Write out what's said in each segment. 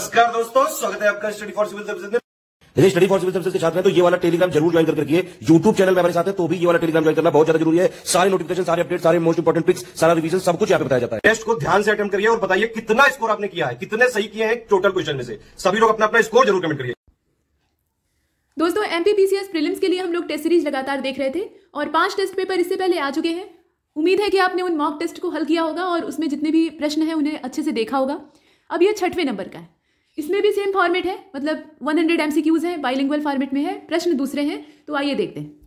नमस्कार दोस्तों स्वागत है आपका स्टडी फॉर सिविल सर्विस यदि स्टडी फॉर सिविल सर्विस के साथ में तो ये वाला टेलीग्राम जरूर ज्वाइन करके रखिए यूट्यूब चैनल में हमारे साथ है तो भी ये वाला टेलीग्राम ज्वाइन करना बहुत ज्यादा जरूरी है सारे नोटिफिकेशन सारे अपडेट सारे मोस्ट इंपॉर्टेंट पिक्स सारा रिवीजन सब कुछ यहाँ पे बताया जाता है टेस्ट को ध्यान से अटेंड करिए और बताइए कितना स्कोर आपने किया है कितने सही किए हैं टोटल क्वेश्चन में से सभी लोग अपना अपना स्कोर जरूर कमेंट करिए दोस्तों एमपीपीसीएस प्रीलिम्स के लिए हम लोग टेस्ट सीरीज लगातार देख रहे थे और पांच टेस्ट पेपर इससे पहले आ चुके हैं उम्मीद है कि आपने उन मॉक टेस्ट को हल किया होगा और उसमें जितने भी प्रश्न है उन्हें अच्छे से देखा होगा अब यह छठवें नंबर का है इसमें भी सेम फॉर्मेट है मतलब 100 हंड्रेड एम है बाइलिंगल फॉर्मेट में है प्रश्न दूसरे हैं तो आइए देखते हैं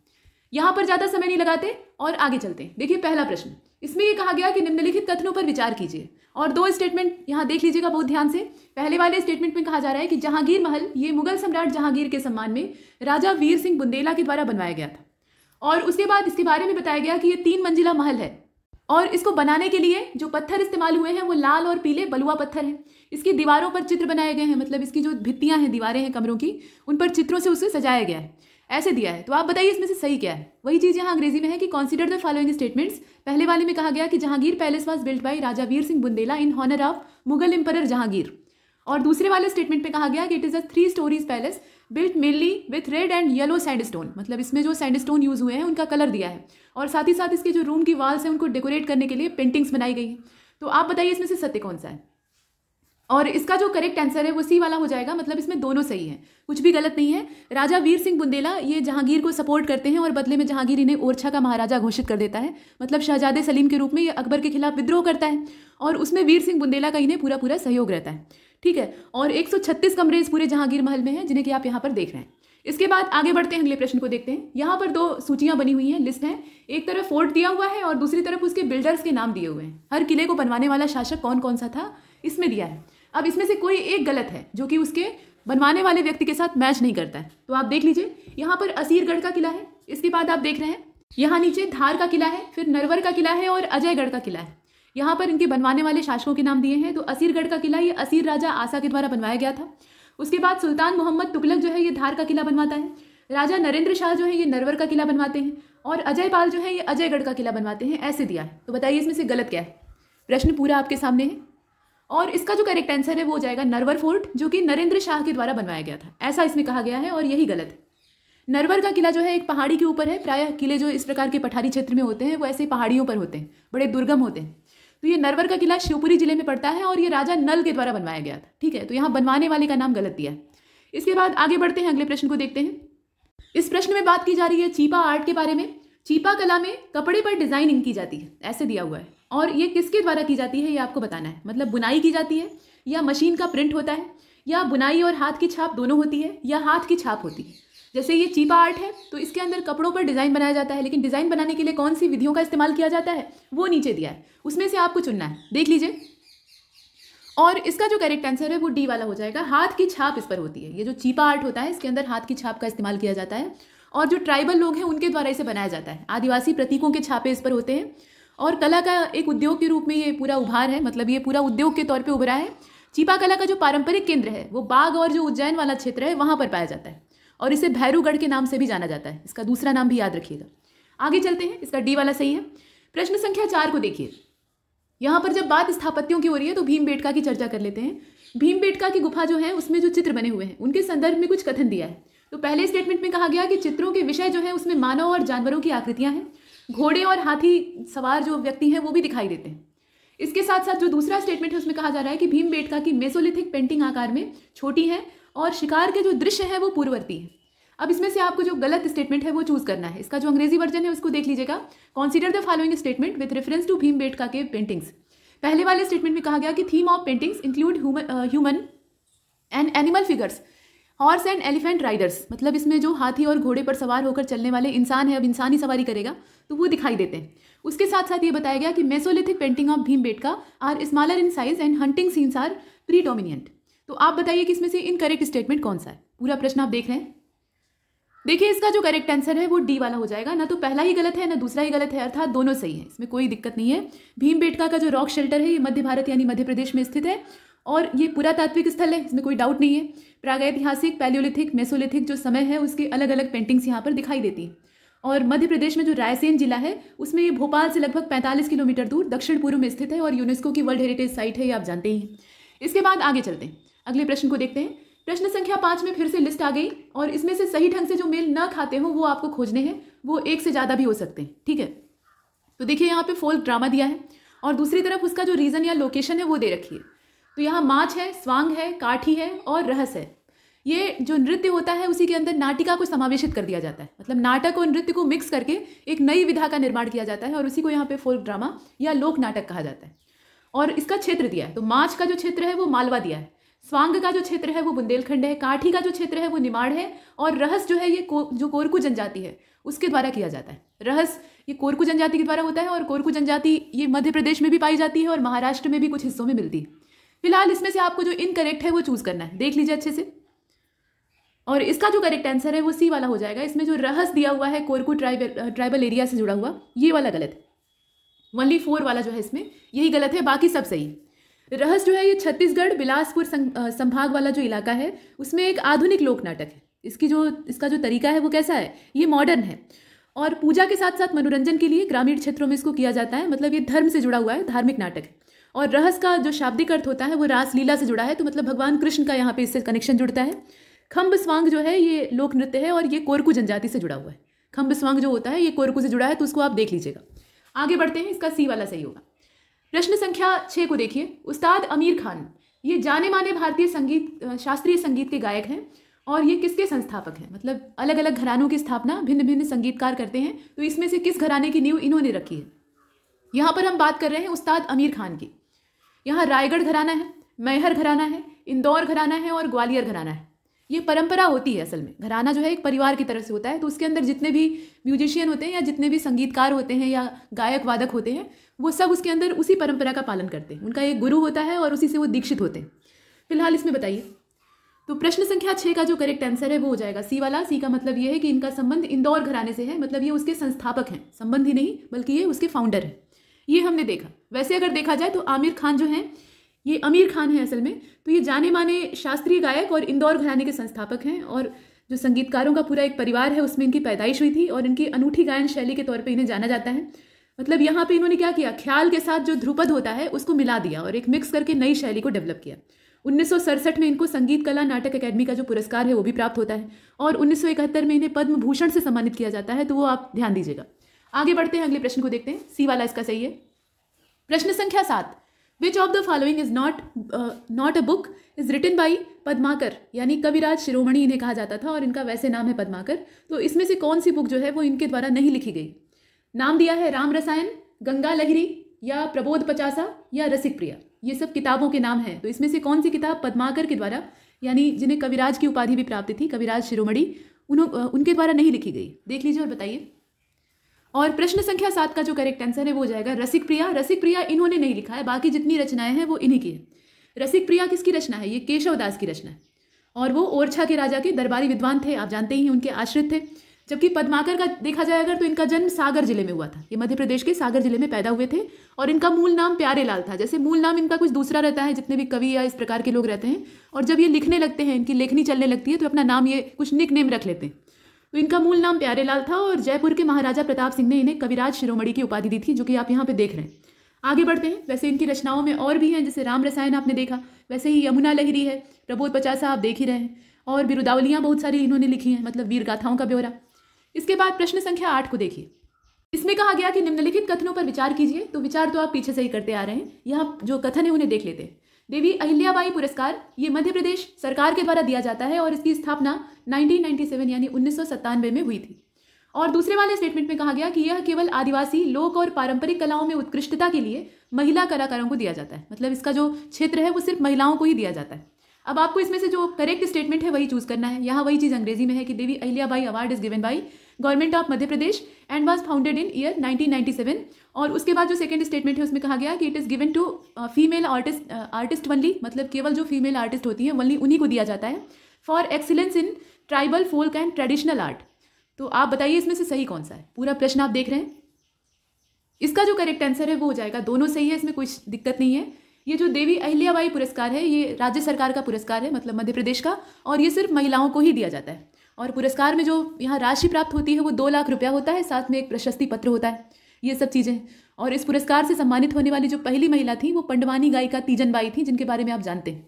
यहाँ पर ज़्यादा समय नहीं लगाते और आगे चलते हैं देखिए पहला प्रश्न इसमें यह कहा गया कि निम्नलिखित कथनों पर विचार कीजिए और दो स्टेटमेंट यहाँ देख लीजिएगा बहुत ध्यान से पहले वाले स्टेटमेंट में कहा जा रहा है कि जहांगीर महल ये मुगल सम्राट जहांगीर के सम्मान में राजा वीर सिंह बुंदेला के द्वारा बनवाया गया था और उसके बाद इसके बारे में बताया गया कि ये तीन मंजिला महल है और इसको बनाने के लिए जो पत्थर इस्तेमाल हुए हैं वो लाल और पीले बलुआ पत्थर हैं इसकी दीवारों पर चित्र बनाए गए हैं मतलब इसकी जो भित्तियाँ हैं दीवारें हैं कमरों की उन पर चित्रों से उसे सजाया गया है ऐसे दिया है तो आप बताइए इसमें से सही क्या है वही चीज़ यहाँ अंग्रेजी में है कि कॉन्सिडर द फॉलोइंग स्टेटमेंट्स पहले वाले में कहा गया कि Jahangir palace was built by Raja Veer Singh Bundela in honour of Mughal emperor Jahangir और दूसरे वाले स्टेटमेंट पे कहा गया कि it is a three stories palace built mainly with red and yellow sandstone मतलब इसमें जो सैंडस्टोन यूज़ हुए हैं उनका कलर दिया है और साथ ही साथ इसके जो रूम की वॉल्स हैं उनको डेकोरेट करने के लिए पेंटिंग्स बनाई गई हैं तो आप बताइए इसमें से सत्य कौन सा है और इसका जो करेक्ट आंसर है वो सी वाला हो जाएगा मतलब इसमें दोनों सही है कुछ भी गलत नहीं है राजा वीर सिंह बुंदेला ये जहांगीर को सपोर्ट करते हैं और बदले में जहांगीर इन्हें ओरछा का महाराजा घोषित कर देता है मतलब शहजादे सलीम के रूप में ये अकबर के खिलाफ विद्रोह करता है और उसमें वीर सिंह बुंदेला का इन्हें पूरा पूरा सहयोग रहता है ठीक है और एक कमरे इस पूरे जहांगीर महल में है जिन्हें कि आप यहाँ पर देख रहे हैं इसके बाद आगे बढ़ते हैं अगले प्रश्न को देखते हैं यहाँ पर दो सूचियाँ बनी हुई हैं लिस्ट हैं एक तरफ फोर्ट दिया हुआ है और दूसरी तरफ उसके बिल्डर्स के नाम दिए हुए हैं हर किले को बनवाने वाला शासक कौन कौन सा था इसमें दिया है अब इसमें से कोई एक गलत है जो कि उसके बनवाने वाले व्यक्ति के साथ मैच नहीं करता है तो आप देख लीजिए यहाँ पर असीरगढ़ का किला है इसके बाद आप देख रहे हैं यहाँ नीचे धार का किला है फिर नरवर का किला है और अजयगढ़ का किला है यहाँ पर इनके बनवाने वाले शासकों के नाम दिए हैं तो असीरगढ़ का किला ये असीर राजा आसा के द्वारा बनवाया गया था उसके बाद सुल्तान मोहम्मद तुगलक जो है ये धार का किला बनवाता है राजा नरेंद्र शाह जो है ये नरवर का किला बनवाते हैं और अजय पाल जो है ये अजयगढ़ का किला बनवाते हैं ऐसे दिया है तो बताइए इसमें से गलत क्या है प्रश्न पूरा आपके सामने है और इसका जो करेक्ट आंसर है वो हो जाएगा नरवर फोर्ट जो कि नरेंद्र शाह के द्वारा बनवाया गया था ऐसा इसमें कहा गया है और यही गलत है नरवर का किला जो है एक पहाड़ी के ऊपर है प्रायः किले जो इस प्रकार के पठारी क्षेत्र में होते हैं वो ऐसे पहाड़ियों पर होते हैं बड़े दुर्गम होते हैं तो ये नरवर का किला शिवपुरी जिले में पड़ता है और ये राजा नल के द्वारा बनवाया गया था ठीक है तो यहाँ बनवाने वाले का नाम गलत दिया है इसके बाद आगे बढ़ते हैं अगले प्रश्न को देखते हैं इस प्रश्न में बात की जा रही है चीपा आर्ट के बारे में चीपा कला में कपड़े पर डिजाइनिंग की जाती है ऐसे दिया हुआ है और ये किसके द्वारा की जाती है ये आपको बताना है मतलब बुनाई की जाती है या मशीन का प्रिंट होता है या बुनाई और हाथ की छाप दोनों होती है या हाथ की छाप होती है जैसे ये चीपा आर्ट है तो इसके अंदर कपड़ों पर डिज़ाइन बनाया जाता है लेकिन डिज़ाइन बनाने के लिए कौन सी विधियों का इस्तेमाल किया जाता है वो नीचे दिया है उसमें से आपको चुनना है देख लीजिए और इसका जो करेक्ट आंसर है वो डी वाला हो जाएगा हाथ की छाप इस पर होती है ये जो चीपा आर्ट होता है इसके अंदर हाथ की छाप का इस्तेमाल किया जाता है और जो ट्राइबल लोग हैं उनके द्वारा इसे बनाया जाता है आदिवासी प्रतीकों के छापे इस पर होते हैं और कला का एक उद्योग के रूप में ये पूरा उभार है मतलब ये पूरा उद्योग के तौर पर उभरा है चीपा कला का जो पारंपरिक केंद्र है वो बाघ और जो उज्जैन वाला क्षेत्र है वहाँ पर पाया जाता है और इसे भैरूगढ़ के नाम से भी जाना जाता है इसका दूसरा नाम भी याद रखिएगा आगे चलते हैं इसका डी वाला सही है प्रश्न संख्या चार को देखिए यहाँ पर जब बात स्थापत्यों की हो रही है तो भीम बेटका की चर्चा कर लेते हैं भीम बेटका की गुफा जो है उसमें जो चित्र बने हुए हैं उनके संदर्भ में कुछ कथन दिया है तो पहले स्टेटमेंट में कहा गया कि चित्रों के विषय जो है उसमें मानव और जानवरों की आकृतियां हैं घोड़े और हाथी सवार जो व्यक्ति हैं वो भी दिखाई देते हैं इसके साथ साथ जो दूसरा स्टेटमेंट है उसमें कहा जा रहा है कि भीम बेटका की मेसोलिथिक पेंटिंग आकार में छोटी है और शिकार के जो दृश्य है वो पूर्ववर्ती है अब इसमें से आपको जो गलत स्टेटमेंट है वो चूज करना है इसका जो अंग्रेजी वर्जन है उसको देख लीजिएगा consider the following statement with reference to Bhimbetka के पेंटिंग्स पहले वाले स्टेटमेंट में कहा गया कि theme of paintings include human and animal figures horse and elephant riders मतलब इसमें जो हाथी और घोड़े पर सवार होकर चलने वाले इंसान है अब इंसान ही सवारी करेगा तो वो दिखाई देते हैं उसके साथ साथ ये बताया गया कि mesolithic painting of Bhimbetka are smaller in size and hunting scenes are predominant तो आप बताइए कि इसमें से इनकरेक्ट स्टेटमेंट कौन सा है पूरा प्रश्न आप देख रहे हैं देखिए इसका जो करेक्ट आंसर है वो डी वाला हो जाएगा ना तो पहला ही गलत है ना दूसरा ही गलत है अर्थात दोनों सही है इसमें कोई दिक्कत नहीं है भीम बेटका का जो रॉक शेल्टर है ये मध्य भारत यानी मध्य प्रदेश में स्थित है और ये पुरातात्विक स्थल है इसमें कोई डाउट नहीं है प्रागैतिहासिक पैलियोलिथिक मेसोलिथिक जो समय है उसके अलग अलग पेंटिंग्स यहाँ पर दिखाई देती और मध्य प्रदेश में जो रायसेन जिला है उसमें ये भोपाल से लगभग 45 किलोमीटर दूर दक्षिण पूर्व में स्थित है और यूनेस्को की वर्ल्ड हेरिटेज साइट है ये आप जानते ही इसके बाद आगे चलते हैं अगले प्रश्न को देखते हैं प्रश्न संख्या पाँच में फिर से लिस्ट आ गई और इसमें से सही ढंग से जो मेल न खाते हो वो आपको खोजने हैं वो एक से ज़्यादा भी हो सकते हैं ठीक है तो देखिए यहाँ पर फोल्क ड्रामा दिया है और दूसरी तरफ उसका जो रीज़न या लोकेशन है वो दे रखी है तो यहाँ माछ है स्वांग है काठी है और रहस है ये जो नृत्य होता है उसी के अंदर नाटिका को समावेशित कर दिया जाता है मतलब नाटक और नृत्य को मिक्स करके एक नई विधा का निर्माण किया जाता है और उसी को यहाँ पे फोल्क ड्रामा या लोक नाटक कहा जाता है और इसका क्षेत्र दिया है तो माछ का जो क्षेत्र है वो मालवा दिया है स्वांग का जो क्षेत्र है वो बुंदेलखंड है काठी का जो क्षेत्र है वो निमाड़ है और रहस जो है ये को, जो कोरकू जनजाति है उसके द्वारा किया जाता है रहस ये कोरकू जनजाति के द्वारा होता है और कोरकू जनजाति ये मध्य प्रदेश में भी पाई जाती है और महाराष्ट्र में भी कुछ हिस्सों में मिलती है फिलहाल इसमें से आपको जो इनकरेक्ट है वो चूज़ करना है देख लीजिए अच्छे से और इसका जो करेक्ट आंसर है वो सी वाला हो जाएगा इसमें जो रहस दिया हुआ है कोरकू ट्राइबल ट्राइबल एरिया से जुड़ा हुआ ये वाला गलत है ओनली फोर वाला जो है इसमें यही गलत है बाकी सब सही रहस जो है ये छत्तीसगढ़ बिलासपुर संभाग वाला जो इलाका है उसमें एक आधुनिक लोक नाटक है इसकी जो इसका जो तरीका है वो कैसा है ये मॉडर्न है और पूजा के साथ साथ मनोरंजन के लिए ग्रामीण क्षेत्रों में इसको किया जाता है मतलब ये धर्म से जुड़ा हुआ है धार्मिक नाटक है और रहस का जो शाब्दिक अर्थ होता है वो रासलीला से जुड़ा है तो मतलब भगवान कृष्ण का यहाँ पे इससे कनेक्शन जुड़ता है खम्ब स्वांग जो है ये लोक नृत्य है और ये कोरकू जनजाति से जुड़ा हुआ है खम्ब स्वांग जो होता है ये कोरकू से जुड़ा है तो उसको आप देख लीजिएगा आगे बढ़ते हैं इसका सी वाला सही होगा प्रश्न संख्या छः को देखिए उस्ताद अमीर खान ये जाने माने भारतीय संगीत शास्त्रीय संगीत के गायक हैं और ये किसके संस्थापक हैं मतलब अलग अलग घरानों की स्थापना भिन्न भिन्न संगीतकार करते हैं तो इसमें से किस घराने की नींव इन्होंने रखी है यहाँ पर हम बात कर रहे हैं उस्ताद अमीर खान की यहाँ रायगढ़ घराना है मैहर घराना है इंदौर घराना है और ग्वालियर घराना है ये परंपरा होती है असल में घराना जो है एक परिवार की तरफ से होता है तो उसके अंदर जितने भी म्यूजिशियन होते हैं या जितने भी संगीतकार होते हैं या गायक वादक होते हैं वो सब उसके अंदर उसी परंपरा का पालन करते हैं उनका एक गुरु होता है और उसी से वो दीक्षित होते हैं फिलहाल इसमें बताइए तो प्रश्न संख्या छः का जो करेक्ट आंसर है वो हो जाएगा सी वाला सी का मतलब ये है कि इनका संबंध इंदौर घराने से है मतलब ये उसके संस्थापक हैं संबंध ही नहीं बल्कि ये उसके फाउंडर हैं ये हमने देखा वैसे अगर देखा जाए तो आमिर खान जो हैं ये आमिर खान हैं असल में तो ये जाने माने शास्त्रीय गायक और इंदौर घराने के संस्थापक हैं और जो संगीतकारों का पूरा एक परिवार है उसमें इनकी पैदाइश हुई थी और इनकी अनूठी गायन शैली के तौर पर इन्हें जाना जाता है मतलब यहाँ पे इन्होंने क्या किया ख्याल के साथ जो ध्रुपद होता है उसको मिला दिया और एक मिक्स करके नई शैली को डेवलप किया उन्नीस में इनको संगीत कला नाटक अकेडमी का जो पुरस्कार है वो भी प्राप्त होता है और उन्नीस में इन्हें पद्म भूषण से सम्मानित किया जाता है तो वो आप ध्यान दीजिएगा आगे बढ़ते हैं अगले प्रश्न को देखते हैं सी वाला इसका सही है प्रश्न संख्या सात which of the following is not not a book is written by Padmakar यानी कविराज शिरोमणि इन्हें कहा जाता था और इनका वैसे नाम है पदमाकर तो इसमें से कौन सी बुक जो है वो इनके द्वारा नहीं लिखी गई नाम दिया है राम रसायन गंगा लहरी या प्रबोध पचासा या रसिक प्रिया ये सब किताबों के नाम हैं तो इसमें से कौन सी किताब पदमाकर के द्वारा यानी जिन्हें कविराज की उपाधि भी प्राप्त थी कविराज शिरोमणि उन्हों uh, उनके द्वारा नहीं लिखी गई देख लीजिए और बताइए और प्रश्न संख्या सात का जो करेक्ट आंसर है वो हो जाएगा रसिक प्रिया रसिक प्रिया इन्होंने नहीं लिखा है बाकी जितनी रचनाएं हैं वो इन्हीं की है रसिक प्रिया किसकी रचना है ये केशवदास की रचना है और वो ओरछा के राजा के दरबारी विद्वान थे आप जानते ही उनके आश्रित थे जबकि पद्माकर का देखा जाए अगर तो इनका जन्म सागर जिले में हुआ था ये मध्य प्रदेश के सागर जिले में पैदा हुए थे और इनका मूल नाम प्यारे लाल था जैसे मूल नाम इनका कुछ दूसरा रहता है जितने भी कवि या इस प्रकार के लोग रहते हैं और जब ये लिखने लगते हैं इनकी लेखनी चलने लगती है तो अपना नाम ये कुछ निक नेम रख लेते हैं तो इनका मूल नाम प्यारेलाल था और जयपुर के महाराजा प्रताप सिंह ने इन्हें कविराज शिरोमणि की उपाधि दी थी जो कि आप यहाँ पे देख रहे हैं आगे बढ़ते हैं वैसे इनकी रचनाओं में और भी हैं जैसे राम रसायन आपने देखा वैसे ही यमुना लहरी है प्रबोध पचासा आप देख ही रहे हैं और बिरुदावलियाँ बहुत सारी इन्होंने लिखी हैं मतलब वीर गाथाओं का ब्यौरा इसके बाद प्रश्न संख्या आठ को देखिए इसमें कहा गया कि निम्नलिखित कथनों पर विचार कीजिए तो विचार तो आप पीछे से ही करते आ रहे हैं यहाँ जो कथन है उन्हें देख लेते हैं देवी अहिल्याबाई पुरस्कार ये मध्य प्रदेश सरकार के द्वारा दिया जाता है और इसकी स्थापना 1997 यानी उन्नीस में हुई थी और दूसरे वाले स्टेटमेंट में कहा गया कि यह केवल आदिवासी लोक और पारंपरिक कलाओं में उत्कृष्टता के लिए महिला कलाकारों को दिया जाता है मतलब इसका जो क्षेत्र है वो सिर्फ महिलाओं को ही दिया जाता है अब आपको इसमें से जो करेक्ट स्टेटमेंट है वही चूज करना है यहाँ वही चीज़ अंग्रेजी में है कि Devi Ahilyabai award is given by government of Madhya Pradesh and was founded in year 1997 और उसके बाद जो सेकेंड स्टेटमेंट है उसमें कहा गया कि it is given to female artist artist only मतलब केवल जो फीमेल आर्टिस्ट होती हैं वनली उन्हीं को दिया जाता है for excellence in tribal folk and traditional art तो आप बताइए इसमें से सही कौन सा है पूरा प्रश्न आप देख रहे हैं इसका जो करेक्ट आंसर है वो हो जाएगा दोनों सही है इसमें कुछ दिक्कत नहीं है ये जो देवी अहिल्याबाई पुरस्कार है ये राज्य सरकार का पुरस्कार है मतलब मध्य प्रदेश का और ये सिर्फ महिलाओं को ही दिया जाता है और पुरस्कार में जो यहाँ राशि प्राप्त होती है वो दो लाख रुपया होता है साथ में एक प्रशस्ति पत्र होता है ये सब चीज़ें और इस पुरस्कार से सम्मानित होने वाली जो पहली महिला थी वो पंडवानी गायिका तीजनबाई थी जिनके बारे में आप जानते हैं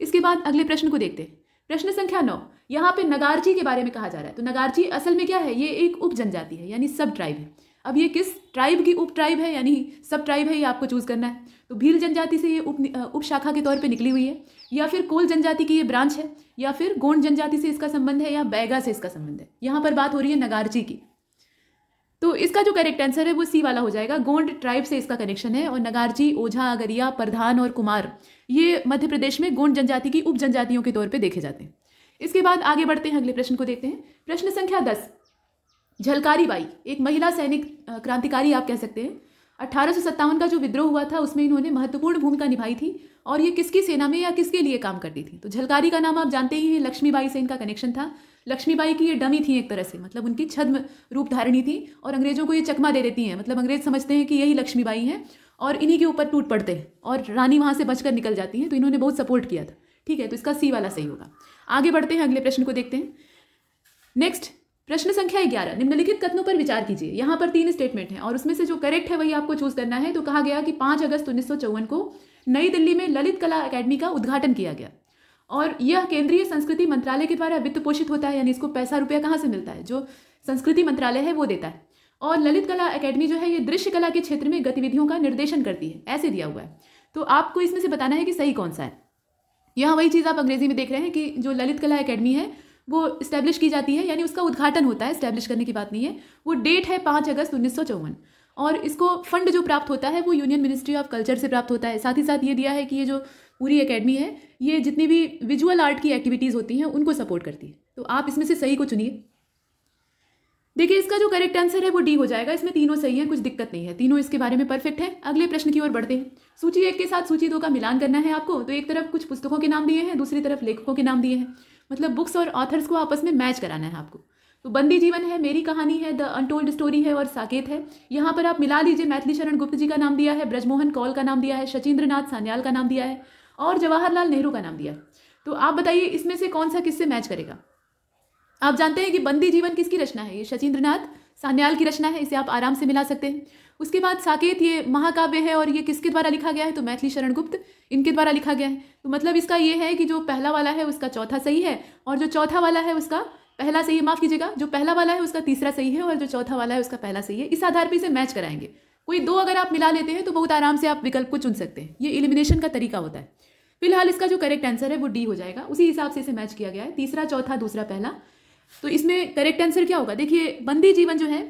इसके बाद अगले प्रश्न को देखते हैं प्रश्न संख्या नौ यहाँ पे नगारची के बारे में कहा जा रहा है तो नगारची असल में क्या है ये एक उप जनजाति है यानी सब ट्राइब है अब ये किस ट्राइब की उप ट्राइब है यानी सब ट्राइब है ये आपको चूज़ करना है तो भील जनजाति से ये उप उप शाखा के तौर पे निकली हुई है या फिर कोल जनजाति की ये ब्रांच है या फिर गोंड जनजाति से इसका संबंध है या बैगा से इसका संबंध है यहाँ पर बात हो रही है नगारची की तो इसका जो करेक्ट आंसर है वो सी वाला हो जाएगा गोंड ट्राइब से इसका कनेक्शन है और नगारजी ओझा अगरिया प्रधान और कुमार ये मध्य प्रदेश में गोंड जनजाति की उप जनजातियों के तौर पर देखे जाते हैं इसके बाद आगे बढ़ते हैं अगले प्रश्न को देखते हैं प्रश्न संख्या दस झलकारी बाई एक महिला सैनिक क्रांतिकारी आप कह सकते हैं अठारह का जो विद्रोह हुआ था उसमें इन्होंने महत्वपूर्ण भूमिका निभाई थी और ये किसकी सेना में या किसके लिए काम करती थी तो झलकारी का नाम आप जानते ही हैं लक्ष्मीबाई से इनका कनेक्शन था लक्ष्मीबाई की ये डमी थी एक तरह से मतलब उनकी छद्म रूप धारणी थी और अंग्रेजों को ये चकमा दे देती हैं मतलब अंग्रेज समझते हैं कि यही लक्ष्मीबाई हैं और इन्हीं के ऊपर टूट पड़ते हैं और रानी वहाँ से बचकर निकल जाती हैं तो इन्होंने बहुत सपोर्ट किया था ठीक है तो इसका सी वाला सही होगा आगे बढ़ते हैं अगले प्रश्न को देखते हैं नेक्स्ट प्रश्न संख्या ग्यारह निम्नलिखित कथनों पर विचार कीजिए यहाँ पर तीन स्टेटमेंट हैं और उसमें से जो करेक्ट है वही आपको चूज करना है तो कहा गया कि पांच अगस्त उन्नीस को नई दिल्ली में ललित कला अकेडमी का उद्घाटन किया गया और यह केंद्रीय संस्कृति मंत्रालय के द्वारा वित्त पोषित होता है यानी इसको पैसा रुपया कहाँ से मिलता है जो संस्कृति मंत्रालय है वो देता है और ललित कला अकेडमी जो है ये दृश्य कला के क्षेत्र में गतिविधियों का निर्देशन करती है ऐसे दिया हुआ है तो आपको इसमें से बताना है कि सही कौन सा है यहाँ वही चीज़ आप अंग्रेजी में देख रहे हैं कि जो ललित कला अकेडमी है वो इस्टेब्लिश की जाती है यानी उसका उद्घाटन होता है इस्टेब्लिश करने की बात नहीं है वो डेट है पाँच अगस्त उन्नीस और इसको फंड जो प्राप्त होता है वो यूनियन मिनिस्ट्री ऑफ कल्चर से प्राप्त होता है साथ ही साथ ये दिया है कि ये जो पूरी एकेडमी है ये जितनी भी विजुअल आर्ट की एक्टिविटीज़ होती हैं उनको सपोर्ट करती है तो आप इसमें से सही को चुनिए देखिए इसका जो करेक्ट आंसर है वो डी हो जाएगा इसमें तीनों सही है कुछ दिक्कत नहीं है तीनों इसके बारे में परफेक्ट है अगले प्रश्न की ओर बढ़ते हैं सूची एक के साथ सूची दो का मिलान करना है आपको तो एक तरफ कुछ पुस्तकों के नाम दिए हैं दूसरी तरफ लेखकों के नाम दिए हैं मतलब बुक्स और ऑथर्स को आपस में मैच कराना है आपको तो बंदी जीवन है मेरी कहानी है द अनटोल्ड स्टोरी है और साकेत है यहाँ पर आप मिला लीजिए मैथिली शरण गुप्त जी का नाम दिया है ब्रजमोहन कौल का नाम दिया है शचीन्द्र नाथ सान्याल का नाम दिया है और जवाहरलाल नेहरू का नाम दिया है तो आप बताइए इसमें से कौन सा किससे मैच करेगा आप जानते हैं कि बंदी जीवन किसकी रचना है ये शचिंद्रनाथ सान्याल की रचना है इसे आप आराम से मिला सकते हैं उसके बाद साकेत ये महाकाव्य है और ये किसके द्वारा लिखा गया है तो मैथिली शरण गुप्त इनके द्वारा लिखा गया है तो मतलब इसका ये है कि जो पहला वाला है उसका चौथा सही है और जो चौथा वाला है उसका पहला सही है माफ़ कीजिएगा जो पहला वाला है उसका तीसरा सही है और जो चौथा वाला है उसका पहला सही है इस आधार पर इसे मैच कराएंगे कोई दो अगर आप मिला लेते हैं तो बहुत आराम से आप विकल्प को चुन सकते हैं ये इलिमिनेशन का तरीका होता है फिलहाल इसका जो करेक्ट आंसर है वो डी हो जाएगा उसी हिसाब से इसे मैच किया गया है तीसरा चौथा दूसरा पहला तो इसमें करेक्ट आंसर क्या होगा देखिए बंदी जीवन जो है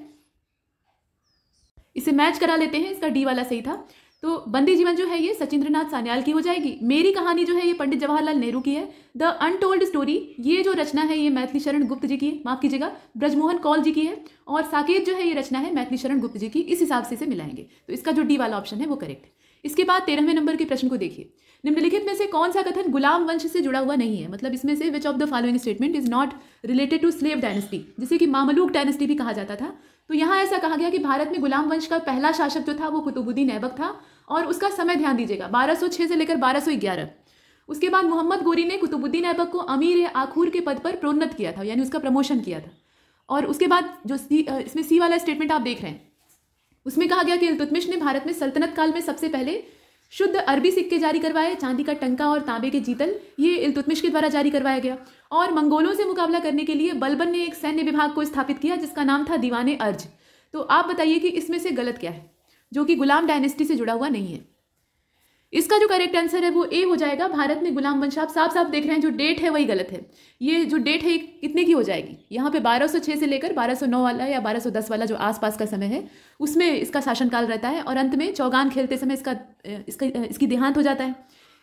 इसे मैच करा लेते हैं इसका डी वाला सही था तो बंदी जीवन जो है ये सचिंद्र नाथ सान्याल की हो जाएगी मेरी कहानी जो है ये पंडित जवाहरलाल नेहरू की है द अनटोल्ड स्टोरी ये जो रचना है ये मैथिली शरण गुप्त जी की है माफ कीजिएगा ब्रजमोहन कौल जी की है और साकेत जो है ये रचना है मैथिली शरण गुप्त जी की इस हिसाब से इसे मिलाएंगे तो इसका जो डी वाला ऑप्शन है वो करेक्ट है इसके बाद तेरहवें नंबर के प्रश्न को देखिए निम्नलिखित में से कौन सा कथन गुलाम वंश से जुड़ा हुआ नहीं है मतलब इसमें से which of the following statement is not related to slave dynasty जिसे कि मामलूक डायनेस्टी भी कहा जाता था तो यहाँ ऐसा कहा गया कि भारत में गुलाम वंश का पहला शासक जो था वो कुतुबुद्दीन ऐबक था और उसका समय ध्यान दीजिएगा 1206 से लेकर 1211 उसके बाद मोहम्मद गोरी ने कुतुबुद्दीन ऐबक को अमीर आखूर के पद पर प्रोन्नत किया था यानी उसका प्रमोशन किया था और उसके बाद जो सी इसमें सी वाला स्टेटमेंट आप देख रहे हैं उसमें कहा गया कि इल्तुतमिश ने भारत में सल्तनत काल में सबसे पहले शुद्ध अरबी सिक्के जारी करवाए चांदी का टंका और तांबे के जीतल ये इल्तुतमिश के द्वारा जारी करवाया गया और मंगोलों से मुकाबला करने के लिए बलबन ने एक सैन्य विभाग को स्थापित किया जिसका नाम था दीवाने अर्ज तो आप बताइए कि इसमें से गलत क्या है जो कि गुलाम डायनेस्टी से जुड़ा हुआ नहीं है इसका जो करेक्ट आंसर है वो ए हो जाएगा भारत में गुलाम वंश आप साफ साफ देख रहे हैं जो डेट है वही गलत है ये जो डेट है कितने की हो जाएगी यहाँ पे 1206 से लेकर 1209 वाला या 1210 वाला जो आसपास का समय है उसमें इसका शासनकाल रहता है और अंत में चौगान खेलते समय इसका इसका इसकी देहांत हो जाता है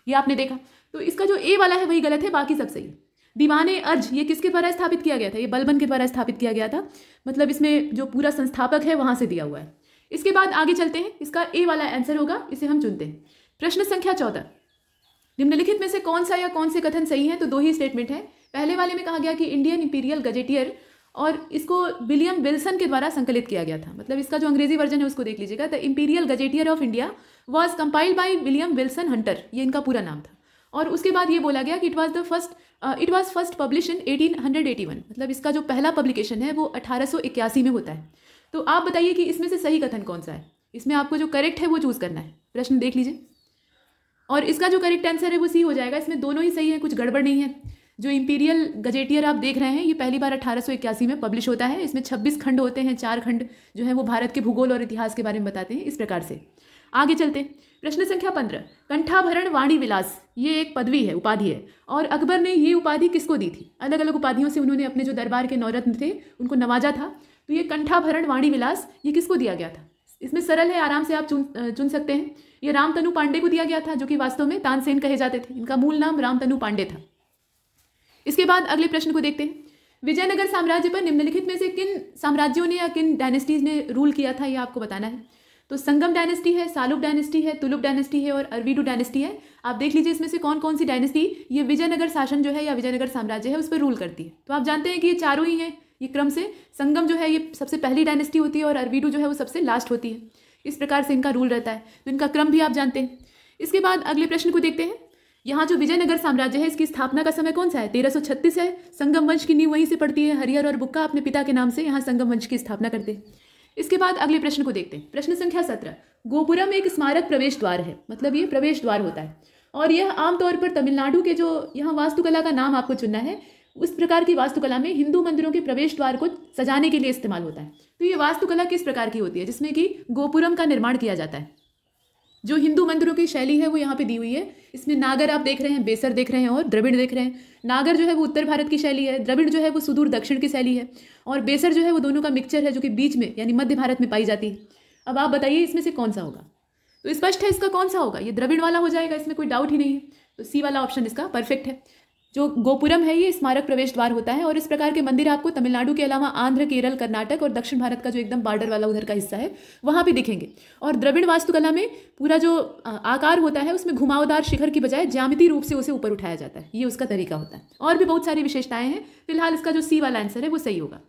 ये आपने देखा तो इसका जो ए वाला है वही गलत है बाकी सब सही दीवान अर्ज ये किसके द्वारा स्थापित किया गया था ये बलबन के द्वारा स्थापित किया गया था मतलब इसमें जो पूरा संस्थापक है वहाँ से दिया हुआ है इसके बाद आगे चलते हैं इसका ए वाला आंसर होगा इसे हम चुनते हैं प्रश्न संख्या चौदह निम्नलिखित में से कौन सा या कौन से कथन सही है तो दो ही स्टेटमेंट है पहले वाले में कहा गया कि इंडियन इंपीरियल गजेटियर और इसको विलियम विल्सन के द्वारा संकलित किया गया था मतलब इसका जो अंग्रेजी वर्जन है उसको देख लीजिएगा the imperial gazetteer of India was compiled by William Wilson Hunter ये इनका पूरा नाम था और उसके बाद ये बोला गया कि it was the first it was first publish in one मतलब इसका जो पहला पब्लिकेशन है वो अठारह सौ इक्यासी में होता है तो आप बताइए कि इसमें से सही कथन कौन सा है इसमें आपको जो करेक्ट है वो चूज़ करना है प्रश्न देख लीजिए और इसका जो करेक्ट आंसर है वो सी हो जाएगा इसमें दोनों ही सही है कुछ गड़बड़ नहीं है जो इम्पीरियल गजेटियर आप देख रहे हैं ये पहली बार अठारह में पब्लिश होता है इसमें छब्बीस खंड होते हैं चार खंड जो है वो भारत के भूगोल और इतिहास के बारे में बताते हैं इस प्रकार से आगे चलते प्रश्न संख्या पंद्रह कंठाभरण वाणी विलास ये एक पदवी है उपाधि है और अकबर ने ये उपाधि किसको दी थी अलग अलग उपाधियों से उन्होंने अपने जो दरबार के नौरत्न थे उनको नवाजा था तो ये कंठाभरण वाणी विलास ये किसको दिया गया था इसमें सरल है आराम से आप चुन चुन सकते हैं ये रामतनु पांडे को दिया गया था जो कि वास्तव में तानसेन कहे जाते थे इनका मूल नाम रामतनु पांडे था इसके बाद अगले प्रश्न को देखते हैं विजयनगर साम्राज्य पर निम्नलिखित में से किन साम्राज्यों ने या किन डायनेस्टीज ने रूल किया था यह आपको बताना है तो संगम डायनेस्टी है सालुक डायनेस्टी है तुलुक डायनेस्टी है और अरवीडू डायनेस्टी है आप देख लीजिए इसमें से कौन कौन सी डायनेस्टी ये विजयनगर शासन जो है या विजयनगर साम्राज्य है उस पर रूल करती है तो आप जानते हैं कि ये चारों ही हैं ये क्रम से संगम जो है ये सबसे पहली डायनेस्टी होती है और अरवीडू जो है वो सबसे लास्ट होती है इस प्रकार से इनका रूल रहता है तो इनका क्रम भी आप जानते हैं इसके बाद अगले प्रश्न को देखते हैं यहाँ जो विजयनगर साम्राज्य है इसकी स्थापना का समय कौन सा है तेरह है संगम वंश की नींव वहीं से पड़ती है हरिहर और बुक्का अपने पिता के नाम से यहाँ संगम वंश की स्थापना करते हैं इसके बाद अगले प्रश्न को देखते हैं प्रश्न संख्या सत्रह गोपुरम एक स्मारक प्रवेश द्वार है मतलब ये प्रवेश द्वार होता है और यह आमतौर पर तमिलनाडु के जो यहाँ वास्तुकला का नाम आपको चुनना है उस प्रकार की वास्तुकला में हिंदू मंदिरों के प्रवेश द्वार को सजाने के लिए इस्तेमाल होता है तो ये वास्तुकला किस प्रकार की होती है जिसमें कि गोपुरम का निर्माण किया जाता है जो हिंदू मंदिरों की शैली है वो यहाँ पे दी हुई है इसमें नागर आप देख रहे हैं बेसर देख रहे हैं और द्रविड़ देख रहे हैं नागर जो है वो उत्तर भारत की शैली है द्रविड़ जो है वो सुदूर दक्षिण की शैली है और बेसर जो है वो दोनों का मिक्सचर है जो कि बीच में यानी मध्य भारत में पाई जाती है अब आप बताइए इसमें से कौन सा होगा तो स्पष्ट है इसका कौन सा होगा ये द्रविड़ वाला हो जाएगा इसमें कोई डाउट ही नहीं है तो सी वाला ऑप्शन इसका परफेक्ट है जो गोपुरम है ये स्मारक प्रवेश द्वार होता है और इस प्रकार के मंदिर आपको तमिलनाडु के अलावा आंध्र केरल कर्नाटक और दक्षिण भारत का जो एकदम बॉर्डर वाला उधर का हिस्सा है वहाँ भी दिखेंगे और द्रविड़ वास्तुकला में पूरा जो आकार होता है उसमें घुमावदार शिखर की बजाय ज्यामिति रूप से उसे ऊपर उठाया जाता है ये उसका तरीका होता है और भी बहुत सारी विशेषताएं हैं फिलहाल इसका जो सी वाला आंसर है वो सही होगा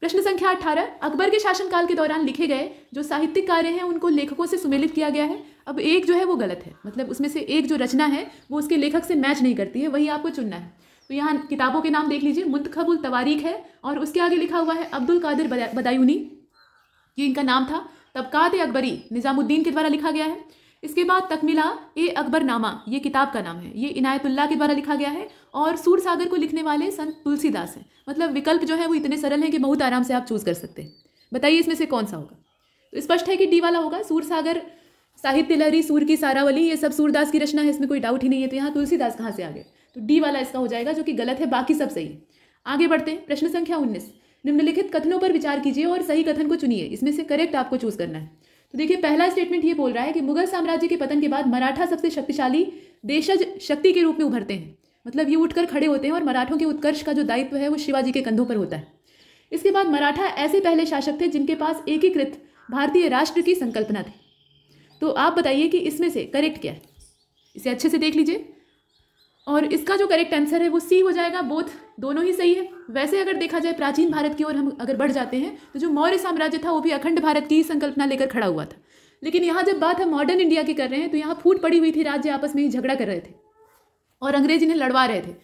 प्रश्न संख्या अठारह अकबर के शासनकाल के दौरान लिखे गए जो साहित्यिक कार्य हैं उनको लेखकों से सुमेलित किया गया है अब एक जो है वो गलत है मतलब उसमें से एक जो रचना है वो उसके लेखक से मैच नहीं करती है वही आपको चुनना है तो यहाँ किताबों के नाम देख लीजिए मुंतखबुल तवारीख है और उसके आगे लिखा हुआ है अब्दुल कादिर बदायूनी ये इनका नाम था तबकात अकबरी निज़ामुद्दीन के द्वारा लिखा गया है इसके बाद तकमिला ए अकबर नामा ये किताब का नाम है ये इनायतुल्ला के द्वारा लिखा गया है और सूर सागर को लिखने वाले संत तुलसीदास हैं मतलब विकल्प जो है वो इतने सरल हैं कि बहुत आराम से आप चूज़ कर सकते हैं बताइए इसमें से कौन सा होगा तो स्पष्ट है कि डी वाला होगा सूर सागर साहित्य लहरी सूर की सारावली ये सब सूरदास की रचना है इसमें कोई डाउट ही नहीं है तो यहाँ तुलसीदास कहाँ से आ गए तो डी वाला इसका हो जाएगा जो कि गलत है बाकी सब सही आगे बढ़ते हैं प्रश्न संख्या उन्नीस निम्नलिखित कथनों पर विचार कीजिए और सही कथन को चुनिए इसमें से करेक्ट आपको चूज करना है तो देखिए पहला स्टेटमेंट ये बोल रहा है कि मुगल साम्राज्य के पतन के बाद मराठा सबसे शक्तिशाली देशज शक्ति के रूप में उभरते हैं मतलब ये उठकर खड़े होते हैं और मराठों के उत्कर्ष का जो दायित्व है वो शिवाजी के कंधों पर होता है इसके बाद मराठा ऐसे पहले शासक थे जिनके पास एकीकृत भारतीय राष्ट्र की संकल्पना थी तो आप बताइए कि इसमें से करेक्ट क्या है इसे अच्छे से देख लीजिए और इसका जो करेक्ट आंसर है वो सी हो जाएगा बोथ दोनों ही सही है वैसे अगर देखा जाए प्राचीन भारत की ओर हम अगर बढ़ जाते हैं तो जो मौर्य साम्राज्य था वो भी अखंड भारत की संकल्पना लेकर खड़ा हुआ था लेकिन यहाँ जब बात हम मॉडर्न इंडिया की कर रहे हैं तो यहाँ फूट पड़ी हुई थी राज्य आपस में ही झगड़ा कर रहे थे और अंग्रेज इन्हें लड़वा रहे थे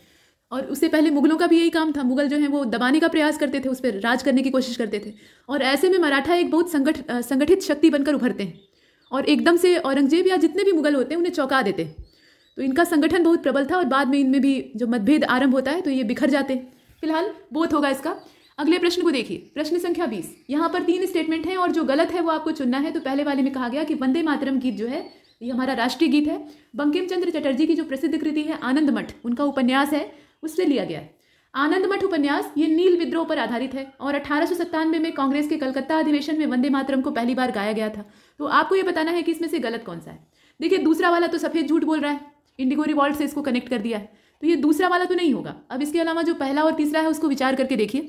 और उससे पहले मुगलों का भी यही काम था मुगल जो है वो दबाने का प्रयास करते थे उस पर राज करने की कोशिश करते थे और ऐसे में मराठा एक बहुत संगठ संगठित शक्ति बनकर उभरते हैं और एकदम से औरंगजेब या जितने भी मुगल होते हैं उन्हें चौंका देते हैं तो इनका संगठन बहुत प्रबल था और बाद में इनमें भी जो मतभेद आरंभ होता है तो ये बिखर जाते हैं फिलहाल बोथ होगा इसका अगले प्रश्न को देखिए प्रश्न संख्या बीस यहाँ पर तीन स्टेटमेंट हैं और जो गलत है वो आपको चुनना है तो पहले वाले में कहा गया कि वंदे मातरम गीत जो है ये हमारा राष्ट्रीय गीत है बंकिम चंद्र चटर्जी की जो प्रसिद्ध कृति है आनंद मठ उनका उपन्यास है उससे लिया गया है आनंद मठ उपन्यास ये नील विद्रोह पर आधारित है और अठारह में कांग्रेस के कलकत्ता अधिवेशन में वंदे मातरम को पहली बार गाया गया था तो आपको ये बताना है कि इसमें से गलत कौन सा है देखिए दूसरा वाला तो सफ़ेद झूठ बोल रहा है इंडिगो रिवॉल्ट से इसको कनेक्ट कर दिया है तो ये दूसरा वाला तो नहीं होगा अब इसके अलावा जो पहला और तीसरा है उसको विचार करके देखिए